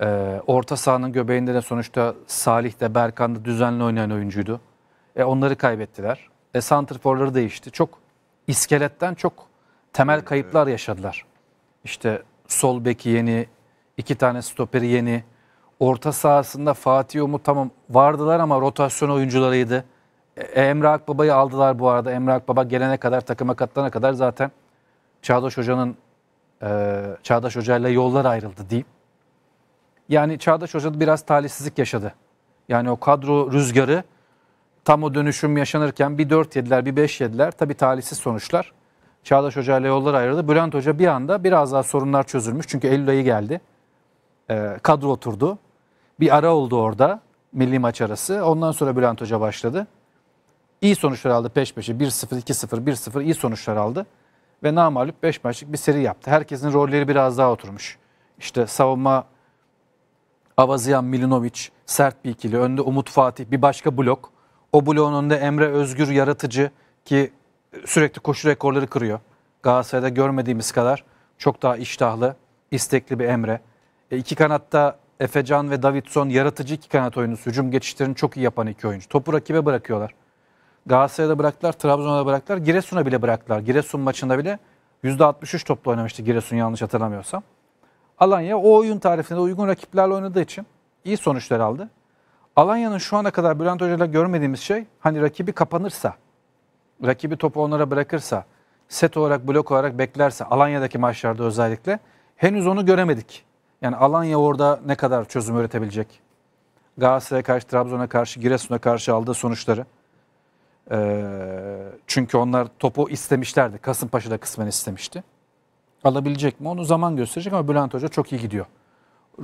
Ee, orta sahanın göbeğinde de sonuçta Salih de Berkan da düzenli oynayan oyuncuydu. E, onları kaybettiler. E, santrforları değişti. Çok iskeletten çok temel kayıplar yaşadılar. İşte sol beki yeni, iki tane stoperi yeni. Orta sahasında Fatih Umut tamam vardılar ama rotasyon oyuncularıydı. E, Emrah Akbaba'yı aldılar bu arada. Emrah Akbaba gelene kadar, takıma katılana kadar zaten Çağdaş Hoca'nın e, Çağdaş Hoca'yla yollar ayrıldı diyeyim. Yani Çağdaş Hoca biraz talihsizlik yaşadı. Yani o kadro rüzgarı tam o dönüşüm yaşanırken bir 4 yediler, bir 5 yediler. Tabii talihsiz sonuçlar. Çağdaş Hoca ile yollar ayrıldı. Bülent Hoca bir anda biraz daha sorunlar çözülmüş. Çünkü Eylül ayı geldi. E, kadro oturdu. Bir ara oldu orada. Milli maç arası. Ondan sonra Bülent Hoca başladı iyi sonuçlar aldı peş peşe. 1-0, 2-0, 1-0 iyi sonuçlar aldı. Ve namalup 5 maçlık bir seri yaptı. Herkesin rolleri biraz daha oturmuş. İşte savunma Avazian, Milinovic, sert bir ikili. Önde Umut Fatih, bir başka blok. O bloğun önünde Emre Özgür yaratıcı ki sürekli koşu rekorları kırıyor. Galatasaray'da görmediğimiz kadar çok daha iştahlı, istekli bir Emre. E, iki kanatta Efecan ve Davidson yaratıcı iki kanat oyuncusu. Hücum geçişlerini çok iyi yapan iki oyuncu. Topu rakibe bırakıyorlar. Galatasaray'da bıraktılar, Trabzon'da bıraktılar, Giresun'a bile bıraktılar. Giresun maçında bile %63 topla oynamıştı Giresun yanlış hatırlamıyorsam. Alanya o oyun tarifinde uygun rakiplerle oynadığı için iyi sonuçlar aldı. Alanya'nın şu ana kadar Bülent Hoca'yla görmediğimiz şey hani rakibi kapanırsa, rakibi topu onlara bırakırsa, set olarak blok olarak beklerse Alanya'daki maçlarda özellikle henüz onu göremedik. Yani Alanya orada ne kadar çözüm üretebilecek? Galatasaray'a karşı, Trabzon'a karşı, Giresun'a karşı aldığı sonuçları. Ee, çünkü onlar topu istemişlerdi. Kasımpaşa da kısmen istemişti. Alabilecek mi? Onu zaman gösterecek ama Bülent Hoca çok iyi gidiyor.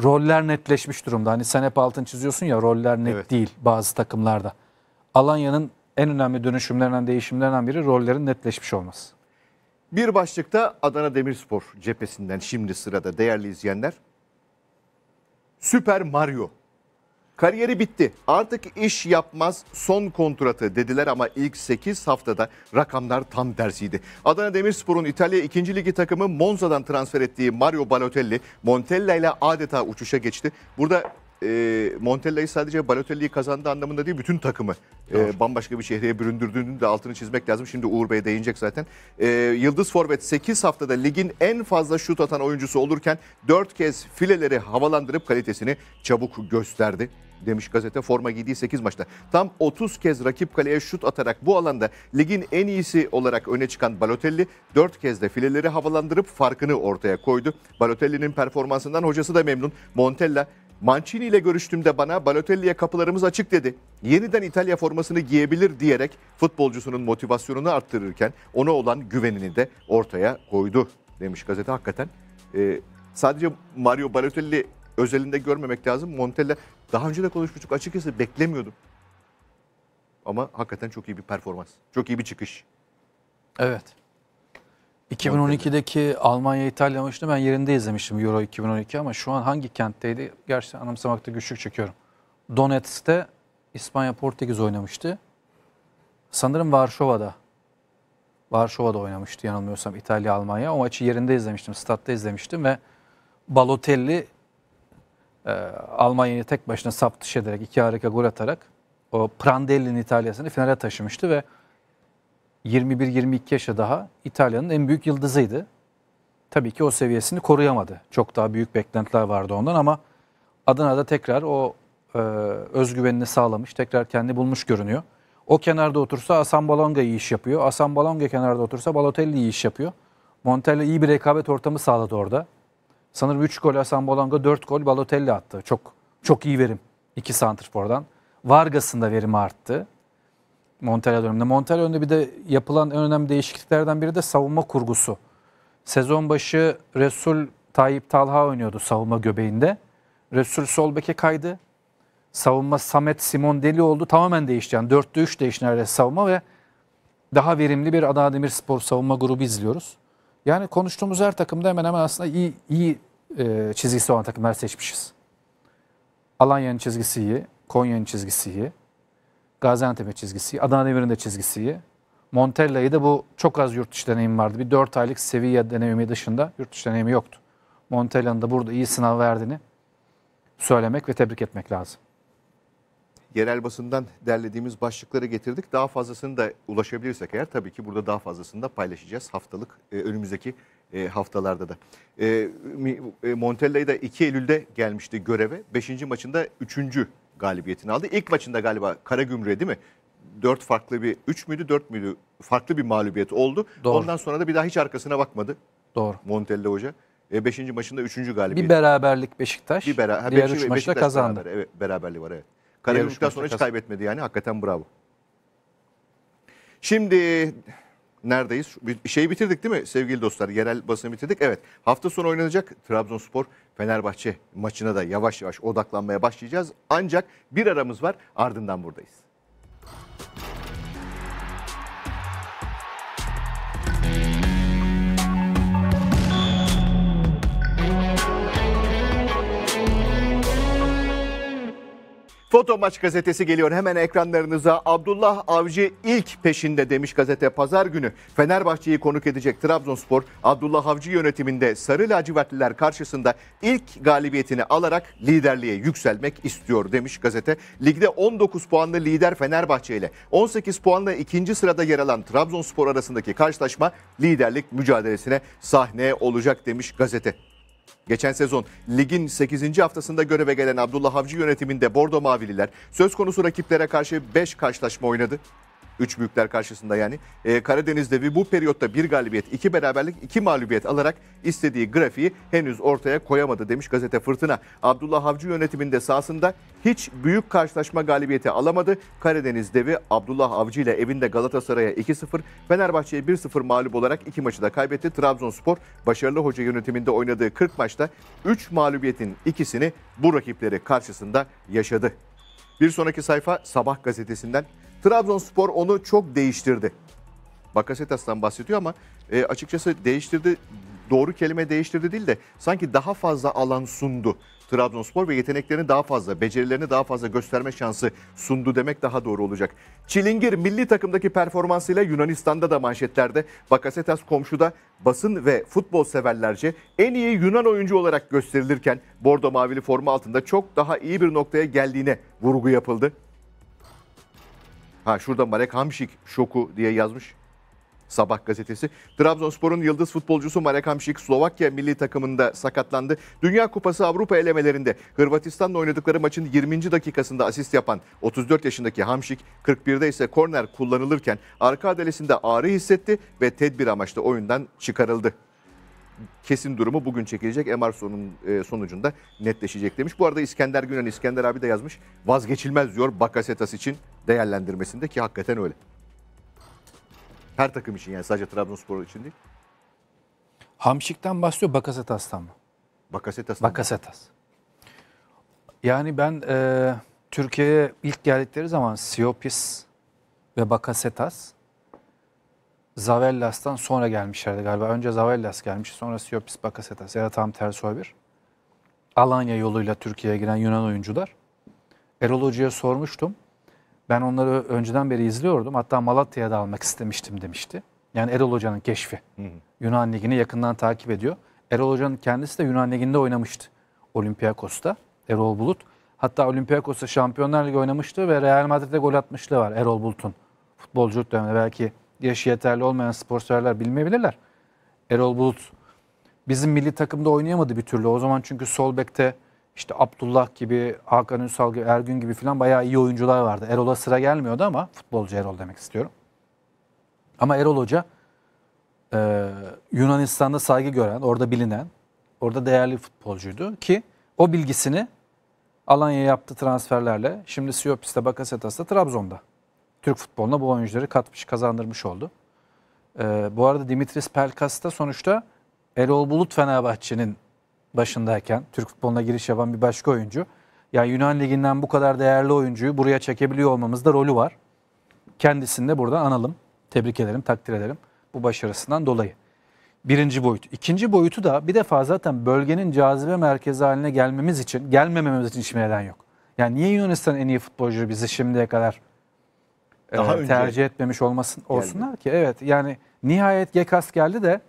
Roller netleşmiş durumda. Hani sen hep altın çiziyorsun ya roller net evet. değil bazı takımlarda. Alanya'nın en önemli dönüşümlerinden, değişimlerinden biri rollerin netleşmiş olması. Bir başlıkta Adana Demirspor cephesinden şimdi sırada değerli izleyenler. Süper Mario Kariyeri bitti. Artık iş yapmaz son kontratı dediler ama ilk 8 haftada rakamlar tam tersiydi. Adana Demirspor'un İtalya 2. Ligi takımı Monza'dan transfer ettiği Mario Balotelli, Montella ile adeta uçuşa geçti. Burada e, Montella'yı sadece Balotelli'yi kazandığı anlamında değil bütün takımı e, bambaşka bir şehriye büründürdüğünün de altını çizmek lazım. Şimdi Uğur Bey değinecek zaten. E, Yıldız Forvet 8 haftada ligin en fazla şut atan oyuncusu olurken 4 kez fileleri havalandırıp kalitesini çabuk gösterdi demiş gazete forma giydiği 8 maçta. Tam 30 kez rakip kaleye şut atarak bu alanda ligin en iyisi olarak öne çıkan Balotelli 4 kez de fileleri havalandırıp farkını ortaya koydu. Balotelli'nin performansından hocası da memnun. Montella Mancini ile görüştüğümde bana Balotelli'ye kapılarımız açık dedi. Yeniden İtalya formasını giyebilir diyerek futbolcusunun motivasyonunu arttırırken ona olan güvenini de ortaya koydu demiş gazete hakikaten. E, sadece Mario Balotelli özelinde görmemek lazım. Montella daha önce de konuşmuştuk açıkçası beklemiyordum. Ama hakikaten çok iyi bir performans. Çok iyi bir çıkış. Evet. 2012'deki Almanya İtalya maçını ben yerinde izlemiştim Euro 2012 ama şu an hangi kentteydi gerçekten anımsamakta güçlük çekiyorum. Donetsk'te İspanya Portekiz oynamıştı. Sanırım Varşova'da. Varşova'da oynamıştı yanılmıyorsam İtalya Almanya. O maçı yerinde izlemiştim, statta izlemiştim ve Balotelli e, Almanya'yı tek başına sap ederek iki harika gol atarak o Prandelli'nin İtalya'sını finale taşımıştı ve 21-22 yaşa daha İtalya'nın en büyük yıldızıydı. Tabii ki o seviyesini koruyamadı. Çok daha büyük beklentiler vardı ondan ama Adana'da tekrar o e, özgüvenini sağlamış, tekrar kendi bulmuş görünüyor. O kenarda otursa Asan Balonga iyi iş yapıyor. Asan Balonga kenarda otursa Balotelli iyi iş yapıyor. Montella iyi bir rekabet ortamı sağladı orada. Sanırım 3 gol Asan Balonga 4 gol Balotelli attı. Çok çok iyi verim iki santrfordan. Vargas'ın da verimi arttı. Montella döneminde. Montella döneminde bir de yapılan en önemli değişikliklerden biri de savunma kurgusu. Sezon başı Resul Tayyip Talha oynuyordu savunma göbeğinde. Resul sol beke kaydı. Savunma Samet Simon Deli oldu. Tamamen değişti. Yani 4'te 3 değişti neredeyse savunma ve daha verimli bir Adana Demirspor savunma grubu izliyoruz. Yani konuştuğumuz her takımda hemen hemen aslında iyi iyi e, çizgisi olan takımlar seçmişiz. Alanya'nın çizgisi iyi, Konya'nın çizgisi iyi. Gaziantep'e çizgisi, Adana Demir'in de çizgisiyi. Montella'yı da bu çok az yurt dışı deneyim vardı. Bir 4 aylık seviye deneyimi dışında yurt dışı deneyimi yoktu. Montella'nın da burada iyi sınav verdiğini söylemek ve tebrik etmek lazım. Yerel basından derlediğimiz başlıkları getirdik. Daha fazlasını da ulaşabilirsek eğer tabii ki burada daha fazlasını da paylaşacağız haftalık e, önümüzdeki e, haftalarda da. E, Montella'yı da 2 Eylül'de gelmişti göreve. 5. maçında 3 galibiyetini aldı. İlk maçında galiba Karagümrük'e değil mi? Dört farklı bir, üç müydü dört müydü farklı bir mağlubiyet oldu. Doğru. Ondan sonra da bir daha hiç arkasına bakmadı. Doğru. Montella Hoca. E, beşinci maçında üçüncü galibiyet. Bir beraberlik Beşiktaş. Bir bera diğer beşinci, üç maçta Beşiktaş kazandı. Beraber, evet, beraberliği var evet. Karagümrük'ten sonra hiç kaybetmedi yani. Hakikaten bravo. Şimdi neredeyiz? Şeyi bitirdik değil mi sevgili dostlar? Yerel basını bitirdik. Evet hafta sonu oynanacak Trabzonspor Fenerbahçe maçına da yavaş yavaş odaklanmaya başlayacağız. Ancak bir aramız var ardından buradayız. Foto Maç gazetesi geliyor hemen ekranlarınıza. Abdullah Avcı ilk peşinde demiş gazete pazar günü. Fenerbahçe'yi konuk edecek Trabzonspor, Abdullah Avcı yönetiminde Sarı Lacivertliler karşısında ilk galibiyetini alarak liderliğe yükselmek istiyor demiş gazete. Ligde 19 puanlı lider Fenerbahçe ile 18 puanlı ikinci sırada yer alan Trabzonspor arasındaki karşılaşma liderlik mücadelesine sahne olacak demiş gazete. Geçen sezon ligin 8. haftasında göreve gelen Abdullah Avcı yönetiminde Bordo Mavililer söz konusu rakiplere karşı 5 karşılaşma oynadı. Üç büyükler karşısında yani. E, ee, Karadeniz devi bu periyotta bir galibiyet, iki beraberlik, iki mağlubiyet alarak istediği grafiği henüz ortaya koyamadı demiş gazete Fırtına. Abdullah Avcı yönetiminde sahasında hiç büyük karşılaşma galibiyeti alamadı. Karadeniz devi Abdullah Avcı ile evinde Galatasaray'a 2-0, Fenerbahçe'ye 1-0 mağlup olarak iki maçı da kaybetti. Trabzonspor başarılı hoca yönetiminde oynadığı 40 maçta 3 mağlubiyetin ikisini bu rakipleri karşısında yaşadı. Bir sonraki sayfa Sabah gazetesinden Trabzonspor onu çok değiştirdi. Bakasetas'tan bahsediyor ama e, açıkçası değiştirdi doğru kelime değiştirdi değil de sanki daha fazla alan sundu. Trabzonspor ve yeteneklerini daha fazla, becerilerini daha fazla gösterme şansı sundu demek daha doğru olacak. Çilingir milli takımdaki performansıyla Yunanistan'da da manşetlerde Bakasetas komşuda basın ve futbol severlerce en iyi Yunan oyuncu olarak gösterilirken Bordo Mavili forma altında çok daha iyi bir noktaya geldiğine vurgu yapıldı. Ha şurada Marek Hamşik şoku diye yazmış Sabah gazetesi. Trabzonspor'un yıldız futbolcusu Marek Hamşik Slovakya milli takımında sakatlandı. Dünya Kupası Avrupa elemelerinde Hırvatistan'la oynadıkları maçın 20. dakikasında asist yapan 34 yaşındaki Hamşik 41'de ise korner kullanılırken arka adalesinde ağrı hissetti ve tedbir amaçlı oyundan çıkarıldı. Kesin durumu bugün çekilecek. MR e, sonucunda netleşecek demiş. Bu arada İskender Günen, İskender abi de yazmış. Vazgeçilmez diyor Bakasetas için değerlendirmesinde ki hakikaten öyle. Her takım için yani sadece Trabzonspor için değil. Hamşik'ten bahsediyor Bakasetas'tan mı? Bakasetas'tan. Bakasetas. Yani ben e, Türkiye'ye ilk geldikleri zaman Siopis ve Bakasetas Zavellas'tan sonra gelmişlerdi galiba. Önce Zavellas gelmiş, sonra Siopis Bakasetas ya da tam tersi olabilir. Alanya yoluyla Türkiye'ye giren Yunan oyuncular. Erol Hoca'ya sormuştum. Ben onları önceden beri izliyordum. Hatta Malatya'ya da almak istemiştim demişti. Yani Erol Hoca'nın keşfi. Hı hı. Yunan Ligi'ni yakından takip ediyor. Erol Hoca'nın kendisi de Yunan Ligi'nde oynamıştı. Olympiakos'ta. Erol Bulut. Hatta Olympiakos'ta Şampiyonlar Ligi oynamıştı ve Real Madrid'de gol atmışlığı var Erol Bulut'un. Futbolculuk döneminde belki yaşı yeterli olmayan sporseverler bilmeyebilirler. Erol Bulut bizim milli takımda oynayamadı bir türlü. O zaman çünkü sol bekte işte Abdullah gibi, Hakan Ünsal gibi, Ergün gibi falan bayağı iyi oyuncular vardı. Erol'a sıra gelmiyordu ama futbolcu Erol demek istiyorum. Ama Erol Hoca e, Yunanistan'da saygı gören, orada bilinen, orada değerli futbolcuydu ki o bilgisini Alanya yaptı transferlerle şimdi Siyopis'te, Bakasetas'ta, Trabzon'da. Türk futboluna bu oyuncuları katmış, kazandırmış oldu. E, bu arada Dimitris Pelkas da sonuçta Erol Bulut Fenerbahçe'nin başındayken Türk futboluna giriş yapan bir başka oyuncu. Yani Yunan Ligi'nden bu kadar değerli oyuncuyu buraya çekebiliyor olmamızda rolü var. Kendisini de burada analım. Tebrik ederim, takdir ederim bu başarısından dolayı. Birinci boyut. İkinci boyutu da bir defa zaten bölgenin cazibe merkezi haline gelmemiz için, gelmememiz için hiçbir neden yok. Yani niye Yunanistan en iyi futbolcu bizi şimdiye kadar e, Daha e, tercih etmemiş olmasın, olsunlar ki? Evet yani nihayet Gekas geldi de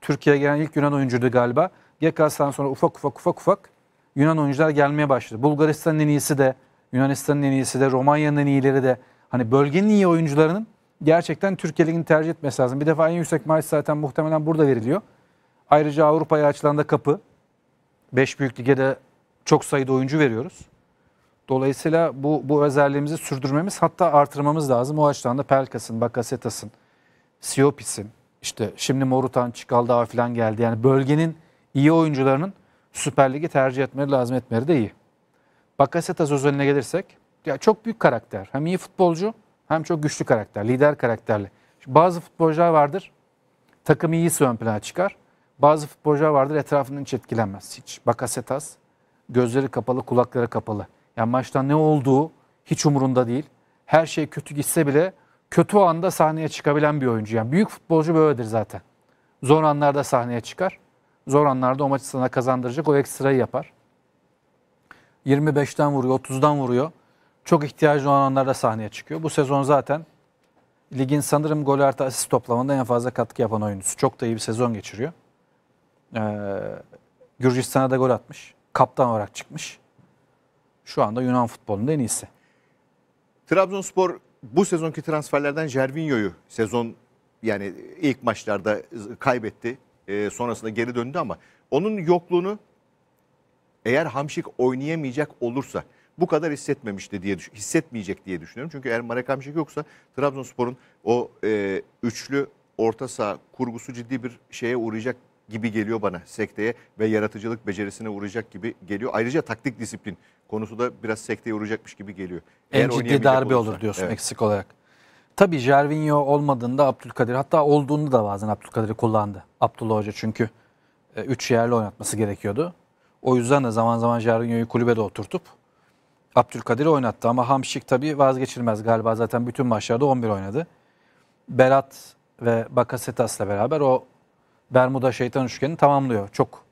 Türkiye'ye gelen ilk Yunan oyuncuydu galiba. Yakas'tan sonra ufak ufak ufak ufak Yunan oyuncular gelmeye başladı. Bulgaristan'ın en iyisi de, Yunanistan'ın en iyisi de, Romanya'nın en iyileri de hani bölgenin iyi oyuncularının gerçekten Türkiye Ligi'ni tercih etmesi lazım. Bir defa en yüksek maaş zaten muhtemelen burada veriliyor. Ayrıca Avrupa'ya açılan da kapı. Beş büyük lige de çok sayıda oyuncu veriyoruz. Dolayısıyla bu, bu özelliğimizi sürdürmemiz hatta artırmamız lazım. O açıdan da Pelkas'ın, Bakasetas'ın, Siopis'in, işte şimdi Morutan, Çikaldağ falan geldi. Yani bölgenin iyi oyuncularının Süper Lig'i tercih etmeleri lazım etmeleri de iyi. Bakasetas özeline gelirsek ya çok büyük karakter. Hem iyi futbolcu hem çok güçlü karakter, lider karakterli. Şimdi bazı futbolcular vardır. Takım iyi ön plana çıkar. Bazı futbolcular vardır etrafından hiç etkilenmez. Hiç Bakasetas gözleri kapalı, kulakları kapalı. Yani maçta ne olduğu hiç umurunda değil. Her şey kötü gitse bile kötü anda sahneye çıkabilen bir oyuncu. Yani büyük futbolcu böyledir zaten. Zor anlarda sahneye çıkar zor anlarda o maçı sana kazandıracak. O ekstrayı yapar. 25'ten vuruyor, 30'dan vuruyor. Çok ihtiyacı olan anlarda sahneye çıkıyor. Bu sezon zaten ligin sanırım gol artı asist toplamında en fazla katkı yapan oyuncusu. Çok da iyi bir sezon geçiriyor. Ee, Gürcistan'a da gol atmış. Kaptan olarak çıkmış. Şu anda Yunan futbolunda en iyisi. Trabzonspor bu sezonki transferlerden Jervinho'yu sezon yani ilk maçlarda kaybetti e, sonrasında geri döndü ama onun yokluğunu eğer Hamşik oynayamayacak olursa bu kadar hissetmemişti diye hissetmeyecek diye düşünüyorum. Çünkü eğer Marek Hamşik yoksa Trabzonspor'un o e, üçlü orta saha kurgusu ciddi bir şeye uğrayacak gibi geliyor bana sekteye ve yaratıcılık becerisine uğrayacak gibi geliyor. Ayrıca taktik disiplin konusu da biraz sekteye uğrayacakmış gibi geliyor. En Eğer ciddi darbe olursa, olur diyorsun evet. eksik olarak. Tabi Jervinho olmadığında Abdülkadir hatta olduğunu da bazen Abdülkadir'i kullandı. Abdullah Hoca çünkü 3 e, yerli oynatması gerekiyordu. O yüzden de zaman zaman Jervinho'yu kulübede oturtup Abdülkadir'i oynattı. Ama Hamşik tabi vazgeçilmez galiba zaten bütün maçlarda 11 oynadı. Berat ve Bakasetas'la beraber o Bermuda şeytan üçgenini tamamlıyor. Çok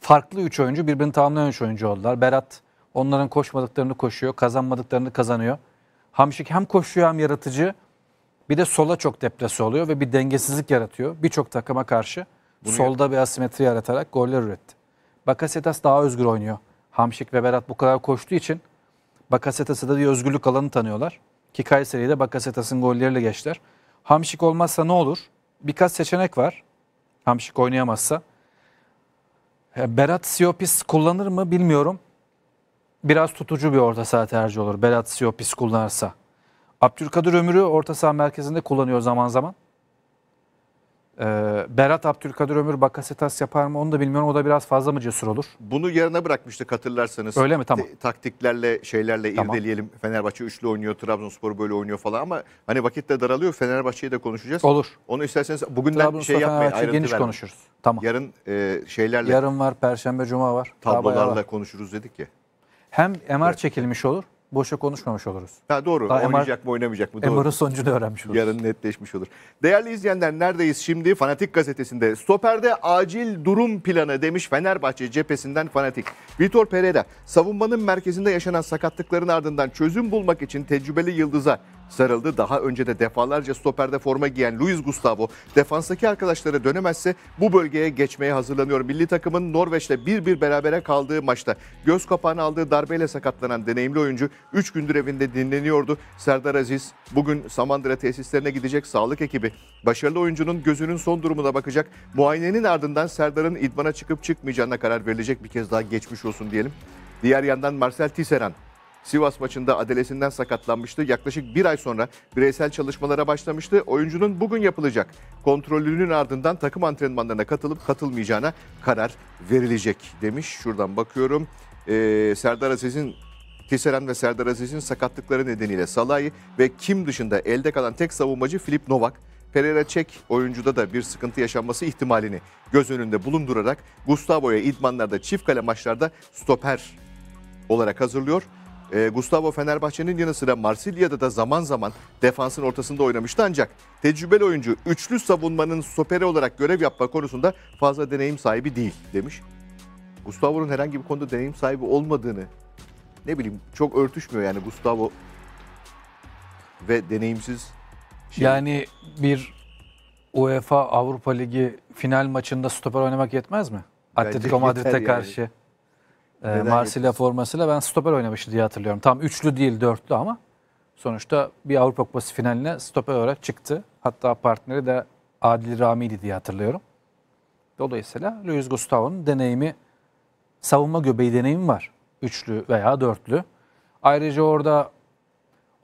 farklı 3 oyuncu birbirini tamamlayan 3 oyuncu oldular. Berat onların koşmadıklarını koşuyor, kazanmadıklarını kazanıyor. Hamşik hem koşuyor hem yaratıcı bir de sola çok deplase oluyor ve bir dengesizlik yaratıyor. Birçok takıma karşı Bunu solda yap- bir asimetri yaratarak goller üretti. Bakasetas daha özgür oynuyor. Hamşik ve Berat bu kadar koştuğu için Bakasetas'ı da bir özgürlük alanı tanıyorlar. Ki Kayseri'yi de Bakasetas'ın golleriyle geçtiler. Hamşik olmazsa ne olur? Birkaç seçenek var. Hamşik oynayamazsa. E, Berat Siopis kullanır mı bilmiyorum. Biraz tutucu bir orta saha tercih olur. Berat Siopis kullanırsa. Abdülkadir Ömür'ü orta saha merkezinde kullanıyor zaman zaman. Ee, Berat Abdülkadir Ömür Bakasetas yapar mı onu da bilmiyorum. O da biraz fazla mı cesur olur? Bunu yarına bırakmıştık hatırlarsanız. Öyle mi? Tamam. Taktiklerle şeylerle tamam. irdeleyelim. Fenerbahçe üçlü oynuyor, Trabzonspor böyle oynuyor falan ama hani vakit de daralıyor. Fenerbahçe'yi de konuşacağız. Olur. Onu isterseniz bugünden şey yapmayın. Ayrıntı geniş vermeyin. konuşuruz. Tamam. Yarın e, şeylerle. Yarın var, Perşembe, Cuma var. Tablolarla var. konuşuruz dedik ya. Hem MR evet. çekilmiş olur boşa konuşmamış oluruz. Ha, doğru. Daha Oynayacak MR, mı oynamayacak mı? Doğru. MR'ın sonucunu öğrenmiş oluruz. Yarın netleşmiş olur. Değerli izleyenler neredeyiz şimdi? Fanatik gazetesinde. Stoper'de acil durum planı demiş Fenerbahçe cephesinden fanatik. Vitor Pereira savunmanın merkezinde yaşanan sakatlıkların ardından çözüm bulmak için tecrübeli yıldıza sarıldı. Daha önce de defalarca stoperde forma giyen Luis Gustavo defanstaki arkadaşlara dönemezse bu bölgeye geçmeye hazırlanıyor. Milli takımın Norveç'te bir bir berabere kaldığı maçta göz kapağını aldığı darbeyle sakatlanan deneyimli oyuncu 3 gündür evinde dinleniyordu. Serdar Aziz bugün Samandıra tesislerine gidecek sağlık ekibi. Başarılı oyuncunun gözünün son durumuna bakacak. Muayenenin ardından Serdar'ın idmana çıkıp çıkmayacağına karar verilecek. Bir kez daha geçmiş olsun diyelim. Diğer yandan Marcel Tisserand Sivas maçında adelesinden sakatlanmıştı. Yaklaşık bir ay sonra bireysel çalışmalara başlamıştı. Oyuncunun bugün yapılacak kontrolünün ardından takım antrenmanlarına katılıp katılmayacağına karar verilecek demiş. Şuradan bakıyorum. Ee, Serdar Aziz'in Tiseren ve Serdar Aziz'in sakatlıkları nedeniyle Salah'ı ve kim dışında elde kalan tek savunmacı Filip Novak. Pereira Çek oyuncuda da bir sıkıntı yaşanması ihtimalini göz önünde bulundurarak Gustavo'ya idmanlarda çift kale maçlarda stoper olarak hazırlıyor. E, Gustavo Fenerbahçe'nin yanı sıra Marsilya'da da zaman zaman defansın ortasında oynamıştı ancak tecrübeli oyuncu üçlü savunmanın soperi olarak görev yapma konusunda fazla deneyim sahibi değil demiş. Gustavo'nun herhangi bir konuda deneyim sahibi olmadığını ne bileyim çok örtüşmüyor yani Gustavo ve deneyimsiz şey. Yani bir UEFA Avrupa Ligi final maçında stoper oynamak yetmez mi? Atletico Madrid'e karşı. Yani e, Marsilya formasıyla ben stoper oynamıştı diye hatırlıyorum. Tam üçlü değil dörtlü ama sonuçta bir Avrupa Kupası finaline stoper olarak çıktı. Hatta partneri de Adil Rami'ydi diye hatırlıyorum. Dolayısıyla Luis Gustavo'nun deneyimi, savunma göbeği deneyimi var. Üçlü veya dörtlü. Ayrıca orada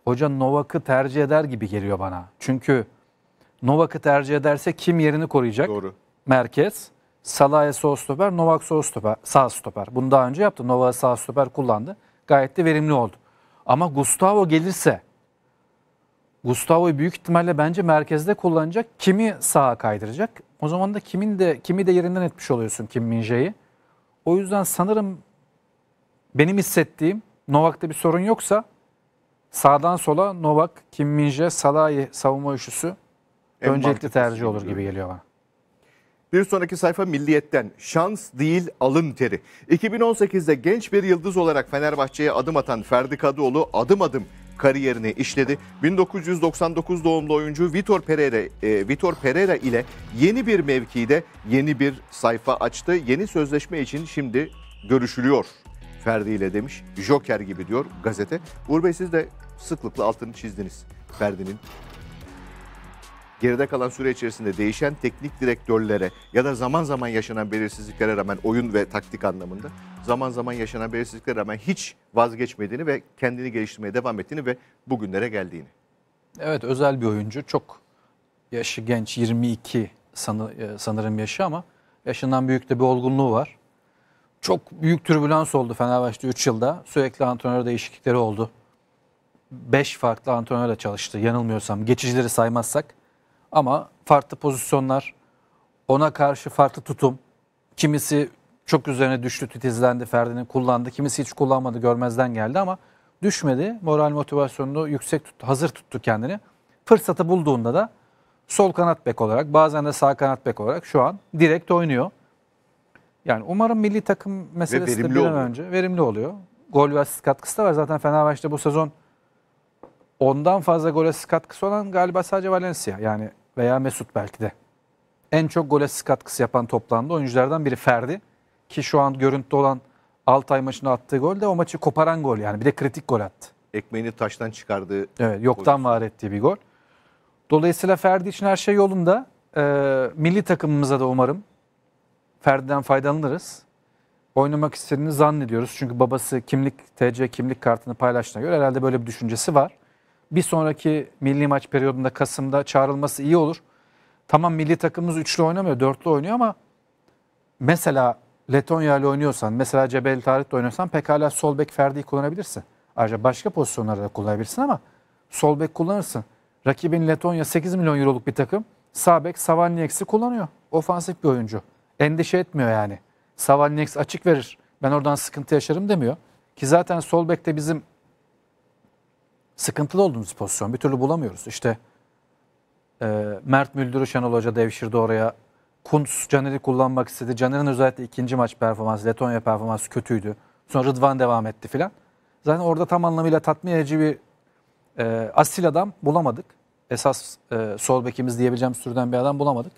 hoca Novak'ı tercih eder gibi geliyor bana. Çünkü Novak'ı tercih ederse kim yerini koruyacak? Doğru. Merkez. Salah'ya sol stoper, Novak sol stoper, sağ stoper. Bunu daha önce yaptı. Novak sağ stoper kullandı. Gayet de verimli oldu. Ama Gustavo gelirse Gustavo'yu büyük ihtimalle bence merkezde kullanacak. Kimi sağa kaydıracak? O zaman da kimin de kimi de yerinden etmiş oluyorsun Kim Minje'yi. O yüzden sanırım benim hissettiğim Novak'ta bir sorun yoksa sağdan sola Novak, Kim Minje, Salah savunma üçlüsü öncelikli tercih olur gibi geliyor bana. Bir sonraki sayfa Milliyet'ten şans değil alın teri. 2018'de genç bir yıldız olarak Fenerbahçe'ye adım atan Ferdi Kadıoğlu adım adım kariyerini işledi. 1999 doğumlu oyuncu Vitor Pereira, e, Vitor Pereira ile yeni bir mevkide yeni bir sayfa açtı. Yeni sözleşme için şimdi görüşülüyor Ferdi ile demiş. Joker gibi diyor gazete. Uğur Bey siz de sıklıkla altını çizdiniz Ferdi'nin geride kalan süre içerisinde değişen teknik direktörlere ya da zaman zaman yaşanan belirsizliklere rağmen oyun ve taktik anlamında zaman zaman yaşanan belirsizliklere rağmen hiç vazgeçmediğini ve kendini geliştirmeye devam ettiğini ve bugünlere geldiğini. Evet özel bir oyuncu. Çok yaşı genç 22 e, sanırım yaşı ama yaşından büyük de bir olgunluğu var. Çok büyük türbülans oldu Fenerbahçe'de 3 yılda. Sürekli antrenör değişiklikleri oldu. 5 farklı antrenörle çalıştı yanılmıyorsam. Geçicileri saymazsak ama farklı pozisyonlar, ona karşı farklı tutum. Kimisi çok üzerine düştü, titizlendi, Ferdi'nin kullandı. Kimisi hiç kullanmadı, görmezden geldi ama düşmedi. Moral motivasyonunu yüksek tuttu, hazır tuttu kendini. Fırsatı bulduğunda da sol kanat bek olarak, bazen de sağ kanat bek olarak şu an direkt oynuyor. Yani umarım milli takım meselesi de bir an önce verimli oluyor. Gol ve asist katkısı da var. Zaten Fenerbahçe'de bu sezon ondan fazla gol asist katkısı olan galiba sadece Valencia. Yani veya Mesut belki de. En çok gole katkısı yapan toplamda oyunculardan biri Ferdi. Ki şu an görüntüde olan Altay maçında attığı gol de o maçı koparan gol yani. Bir de kritik gol attı. Ekmeğini taştan çıkardığı. Evet yoktan var ettiği bir gol. Dolayısıyla Ferdi için her şey yolunda. Ee, milli takımımıza da umarım Ferdi'den faydalanırız. Oynamak istediğini zannediyoruz. Çünkü babası kimlik, TC kimlik kartını paylaştığına göre herhalde böyle bir düşüncesi var bir sonraki milli maç periyodunda Kasım'da çağrılması iyi olur. Tamam milli takımımız üçlü oynamıyor, dörtlü oynuyor ama mesela Letonya ile oynuyorsan, mesela Cebel ile oynuyorsan pekala sol bek Ferdi'yi kullanabilirsin. Ayrıca başka pozisyonlarda da kullanabilirsin ama sol bek kullanırsın. Rakibin Letonya 8 milyon euroluk bir takım. Sağ bek Savalnyex'i kullanıyor. Ofansif bir oyuncu. Endişe etmiyor yani. Savalnyeks açık verir. Ben oradan sıkıntı yaşarım demiyor. Ki zaten sol bekte bizim sıkıntılı olduğumuz pozisyon. Bir türlü bulamıyoruz. İşte e, Mert Müldür'ü Şenol Hoca devşirdi oraya. Kuntz Caner'i kullanmak istedi. Caner'in özellikle ikinci maç performansı, Letonya performansı kötüydü. Sonra Rıdvan devam etti filan. Zaten orada tam anlamıyla tatmin edici bir e, asil adam bulamadık. Esas e, sol bekimiz diyebileceğim türden bir adam bulamadık.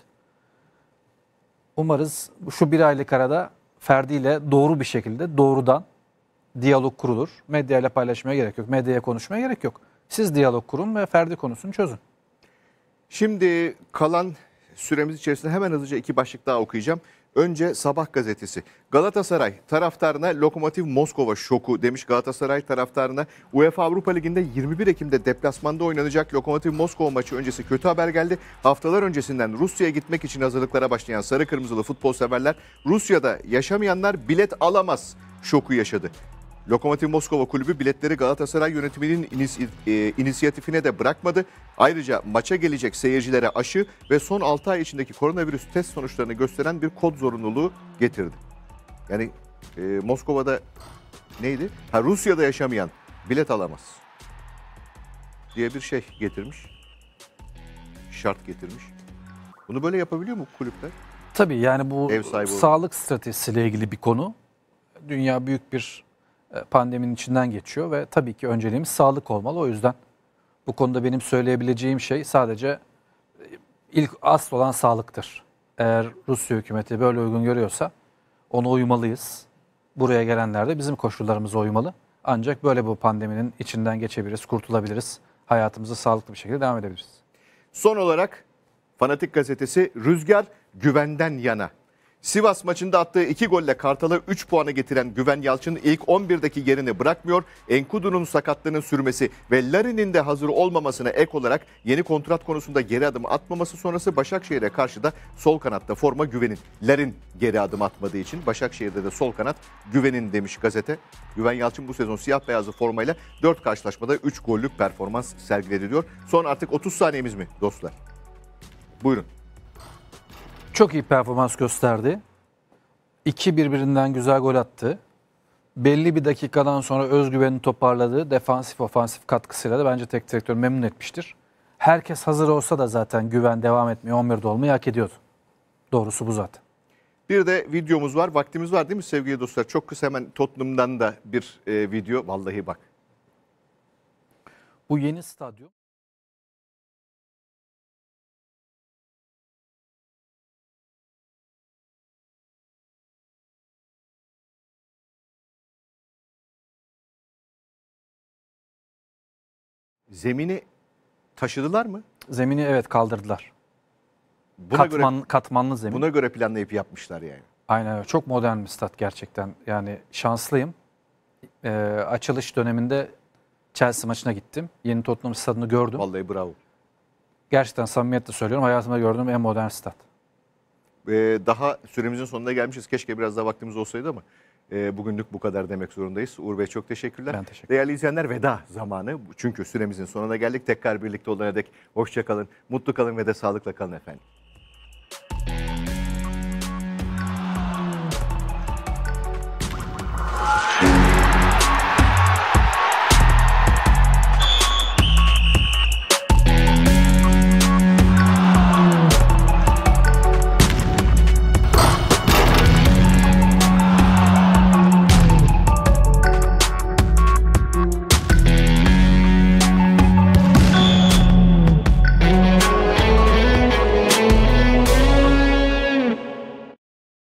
Umarız şu bir aylık arada Ferdi ile doğru bir şekilde doğrudan diyalog kurulur. medya ile paylaşmaya gerek yok. Medyaya konuşmaya gerek yok. Siz diyalog kurun ve ferdi konusunu çözün. Şimdi kalan süremiz içerisinde hemen hızlıca iki başlık daha okuyacağım. Önce Sabah gazetesi. Galatasaray taraftarına Lokomotiv Moskova şoku demiş Galatasaray taraftarına. UEFA Avrupa Ligi'nde 21 Ekim'de deplasmanda oynanacak Lokomotiv Moskova maçı öncesi kötü haber geldi. Haftalar öncesinden Rusya'ya gitmek için hazırlıklara başlayan sarı kırmızılı futbol severler Rusya'da yaşamayanlar bilet alamaz şoku yaşadı. Lokomotiv Moskova Kulübü biletleri Galatasaray yönetiminin e, inisiyatifine de bırakmadı. Ayrıca maça gelecek seyircilere aşı ve son 6 ay içindeki koronavirüs test sonuçlarını gösteren bir kod zorunluluğu getirdi. Yani e, Moskova'da neydi? Ha, Rusya'da yaşamayan bilet alamaz diye bir şey getirmiş. Şart getirmiş. Bunu böyle yapabiliyor mu kulüpler? Tabii yani bu sağlık stratejisiyle ilgili bir konu. Dünya büyük bir e, pandeminin içinden geçiyor ve tabii ki önceliğimiz sağlık olmalı. O yüzden bu konuda benim söyleyebileceğim şey sadece e, ilk asıl olan sağlıktır. Eğer Rusya hükümeti böyle uygun görüyorsa ona uymalıyız. Buraya gelenler de bizim koşullarımıza uymalı. Ancak böyle bu pandeminin içinden geçebiliriz, kurtulabiliriz. Hayatımızı sağlıklı bir şekilde devam edebiliriz. Son olarak Fanatik Gazetesi Rüzgar Güvenden Yana Sivas maçında attığı 2 golle Kartal'a 3 puanı getiren Güven Yalçın ilk 11'deki yerini bırakmıyor. Enkudu'nun sakatlığının sürmesi ve Larin'in de hazır olmamasına ek olarak yeni kontrat konusunda geri adım atmaması sonrası Başakşehir'e karşı da sol kanatta forma Güven'in. Larin geri adım atmadığı için Başakşehir'de de sol kanat Güven'in demiş gazete. Güven Yalçın bu sezon siyah beyazlı formayla 4 karşılaşmada 3 gollük performans sergiledi Son artık 30 saniyemiz mi dostlar? Buyurun. Çok iyi performans gösterdi. İki birbirinden güzel gol attı. Belli bir dakikadan sonra özgüvenini toparladı. Defansif ofansif katkısıyla da bence tek direktör memnun etmiştir. Herkes hazır olsa da zaten güven devam etmiyor. 11'de olmayı hak ediyordu. Doğrusu bu zaten. Bir de videomuz var. Vaktimiz var değil mi sevgili dostlar? Çok kısa hemen Tottenham'dan da bir e, video. Vallahi bak. Bu yeni stadyum. zemini taşıdılar mı? Zemini evet kaldırdılar. Buna Katman, göre, katmanlı zemin. Buna göre planlayıp yapmışlar yani. Aynen öyle. Çok modern bir stat gerçekten. Yani şanslıyım. Ee, açılış döneminde Chelsea maçına gittim. Yeni Tottenham stadını gördüm. Vallahi bravo. Gerçekten samimiyetle söylüyorum. Hayatımda gördüğüm en modern stat. Ee, daha süremizin sonuna gelmişiz. Keşke biraz daha vaktimiz olsaydı ama e, bugünlük bu kadar demek zorundayız. Uğur Bey çok teşekkürler. Ben teşekkür Değerli izleyenler veda zamanı. Çünkü süremizin sonuna geldik. Tekrar birlikte olana dek hoşçakalın, mutlu kalın ve de sağlıkla kalın efendim.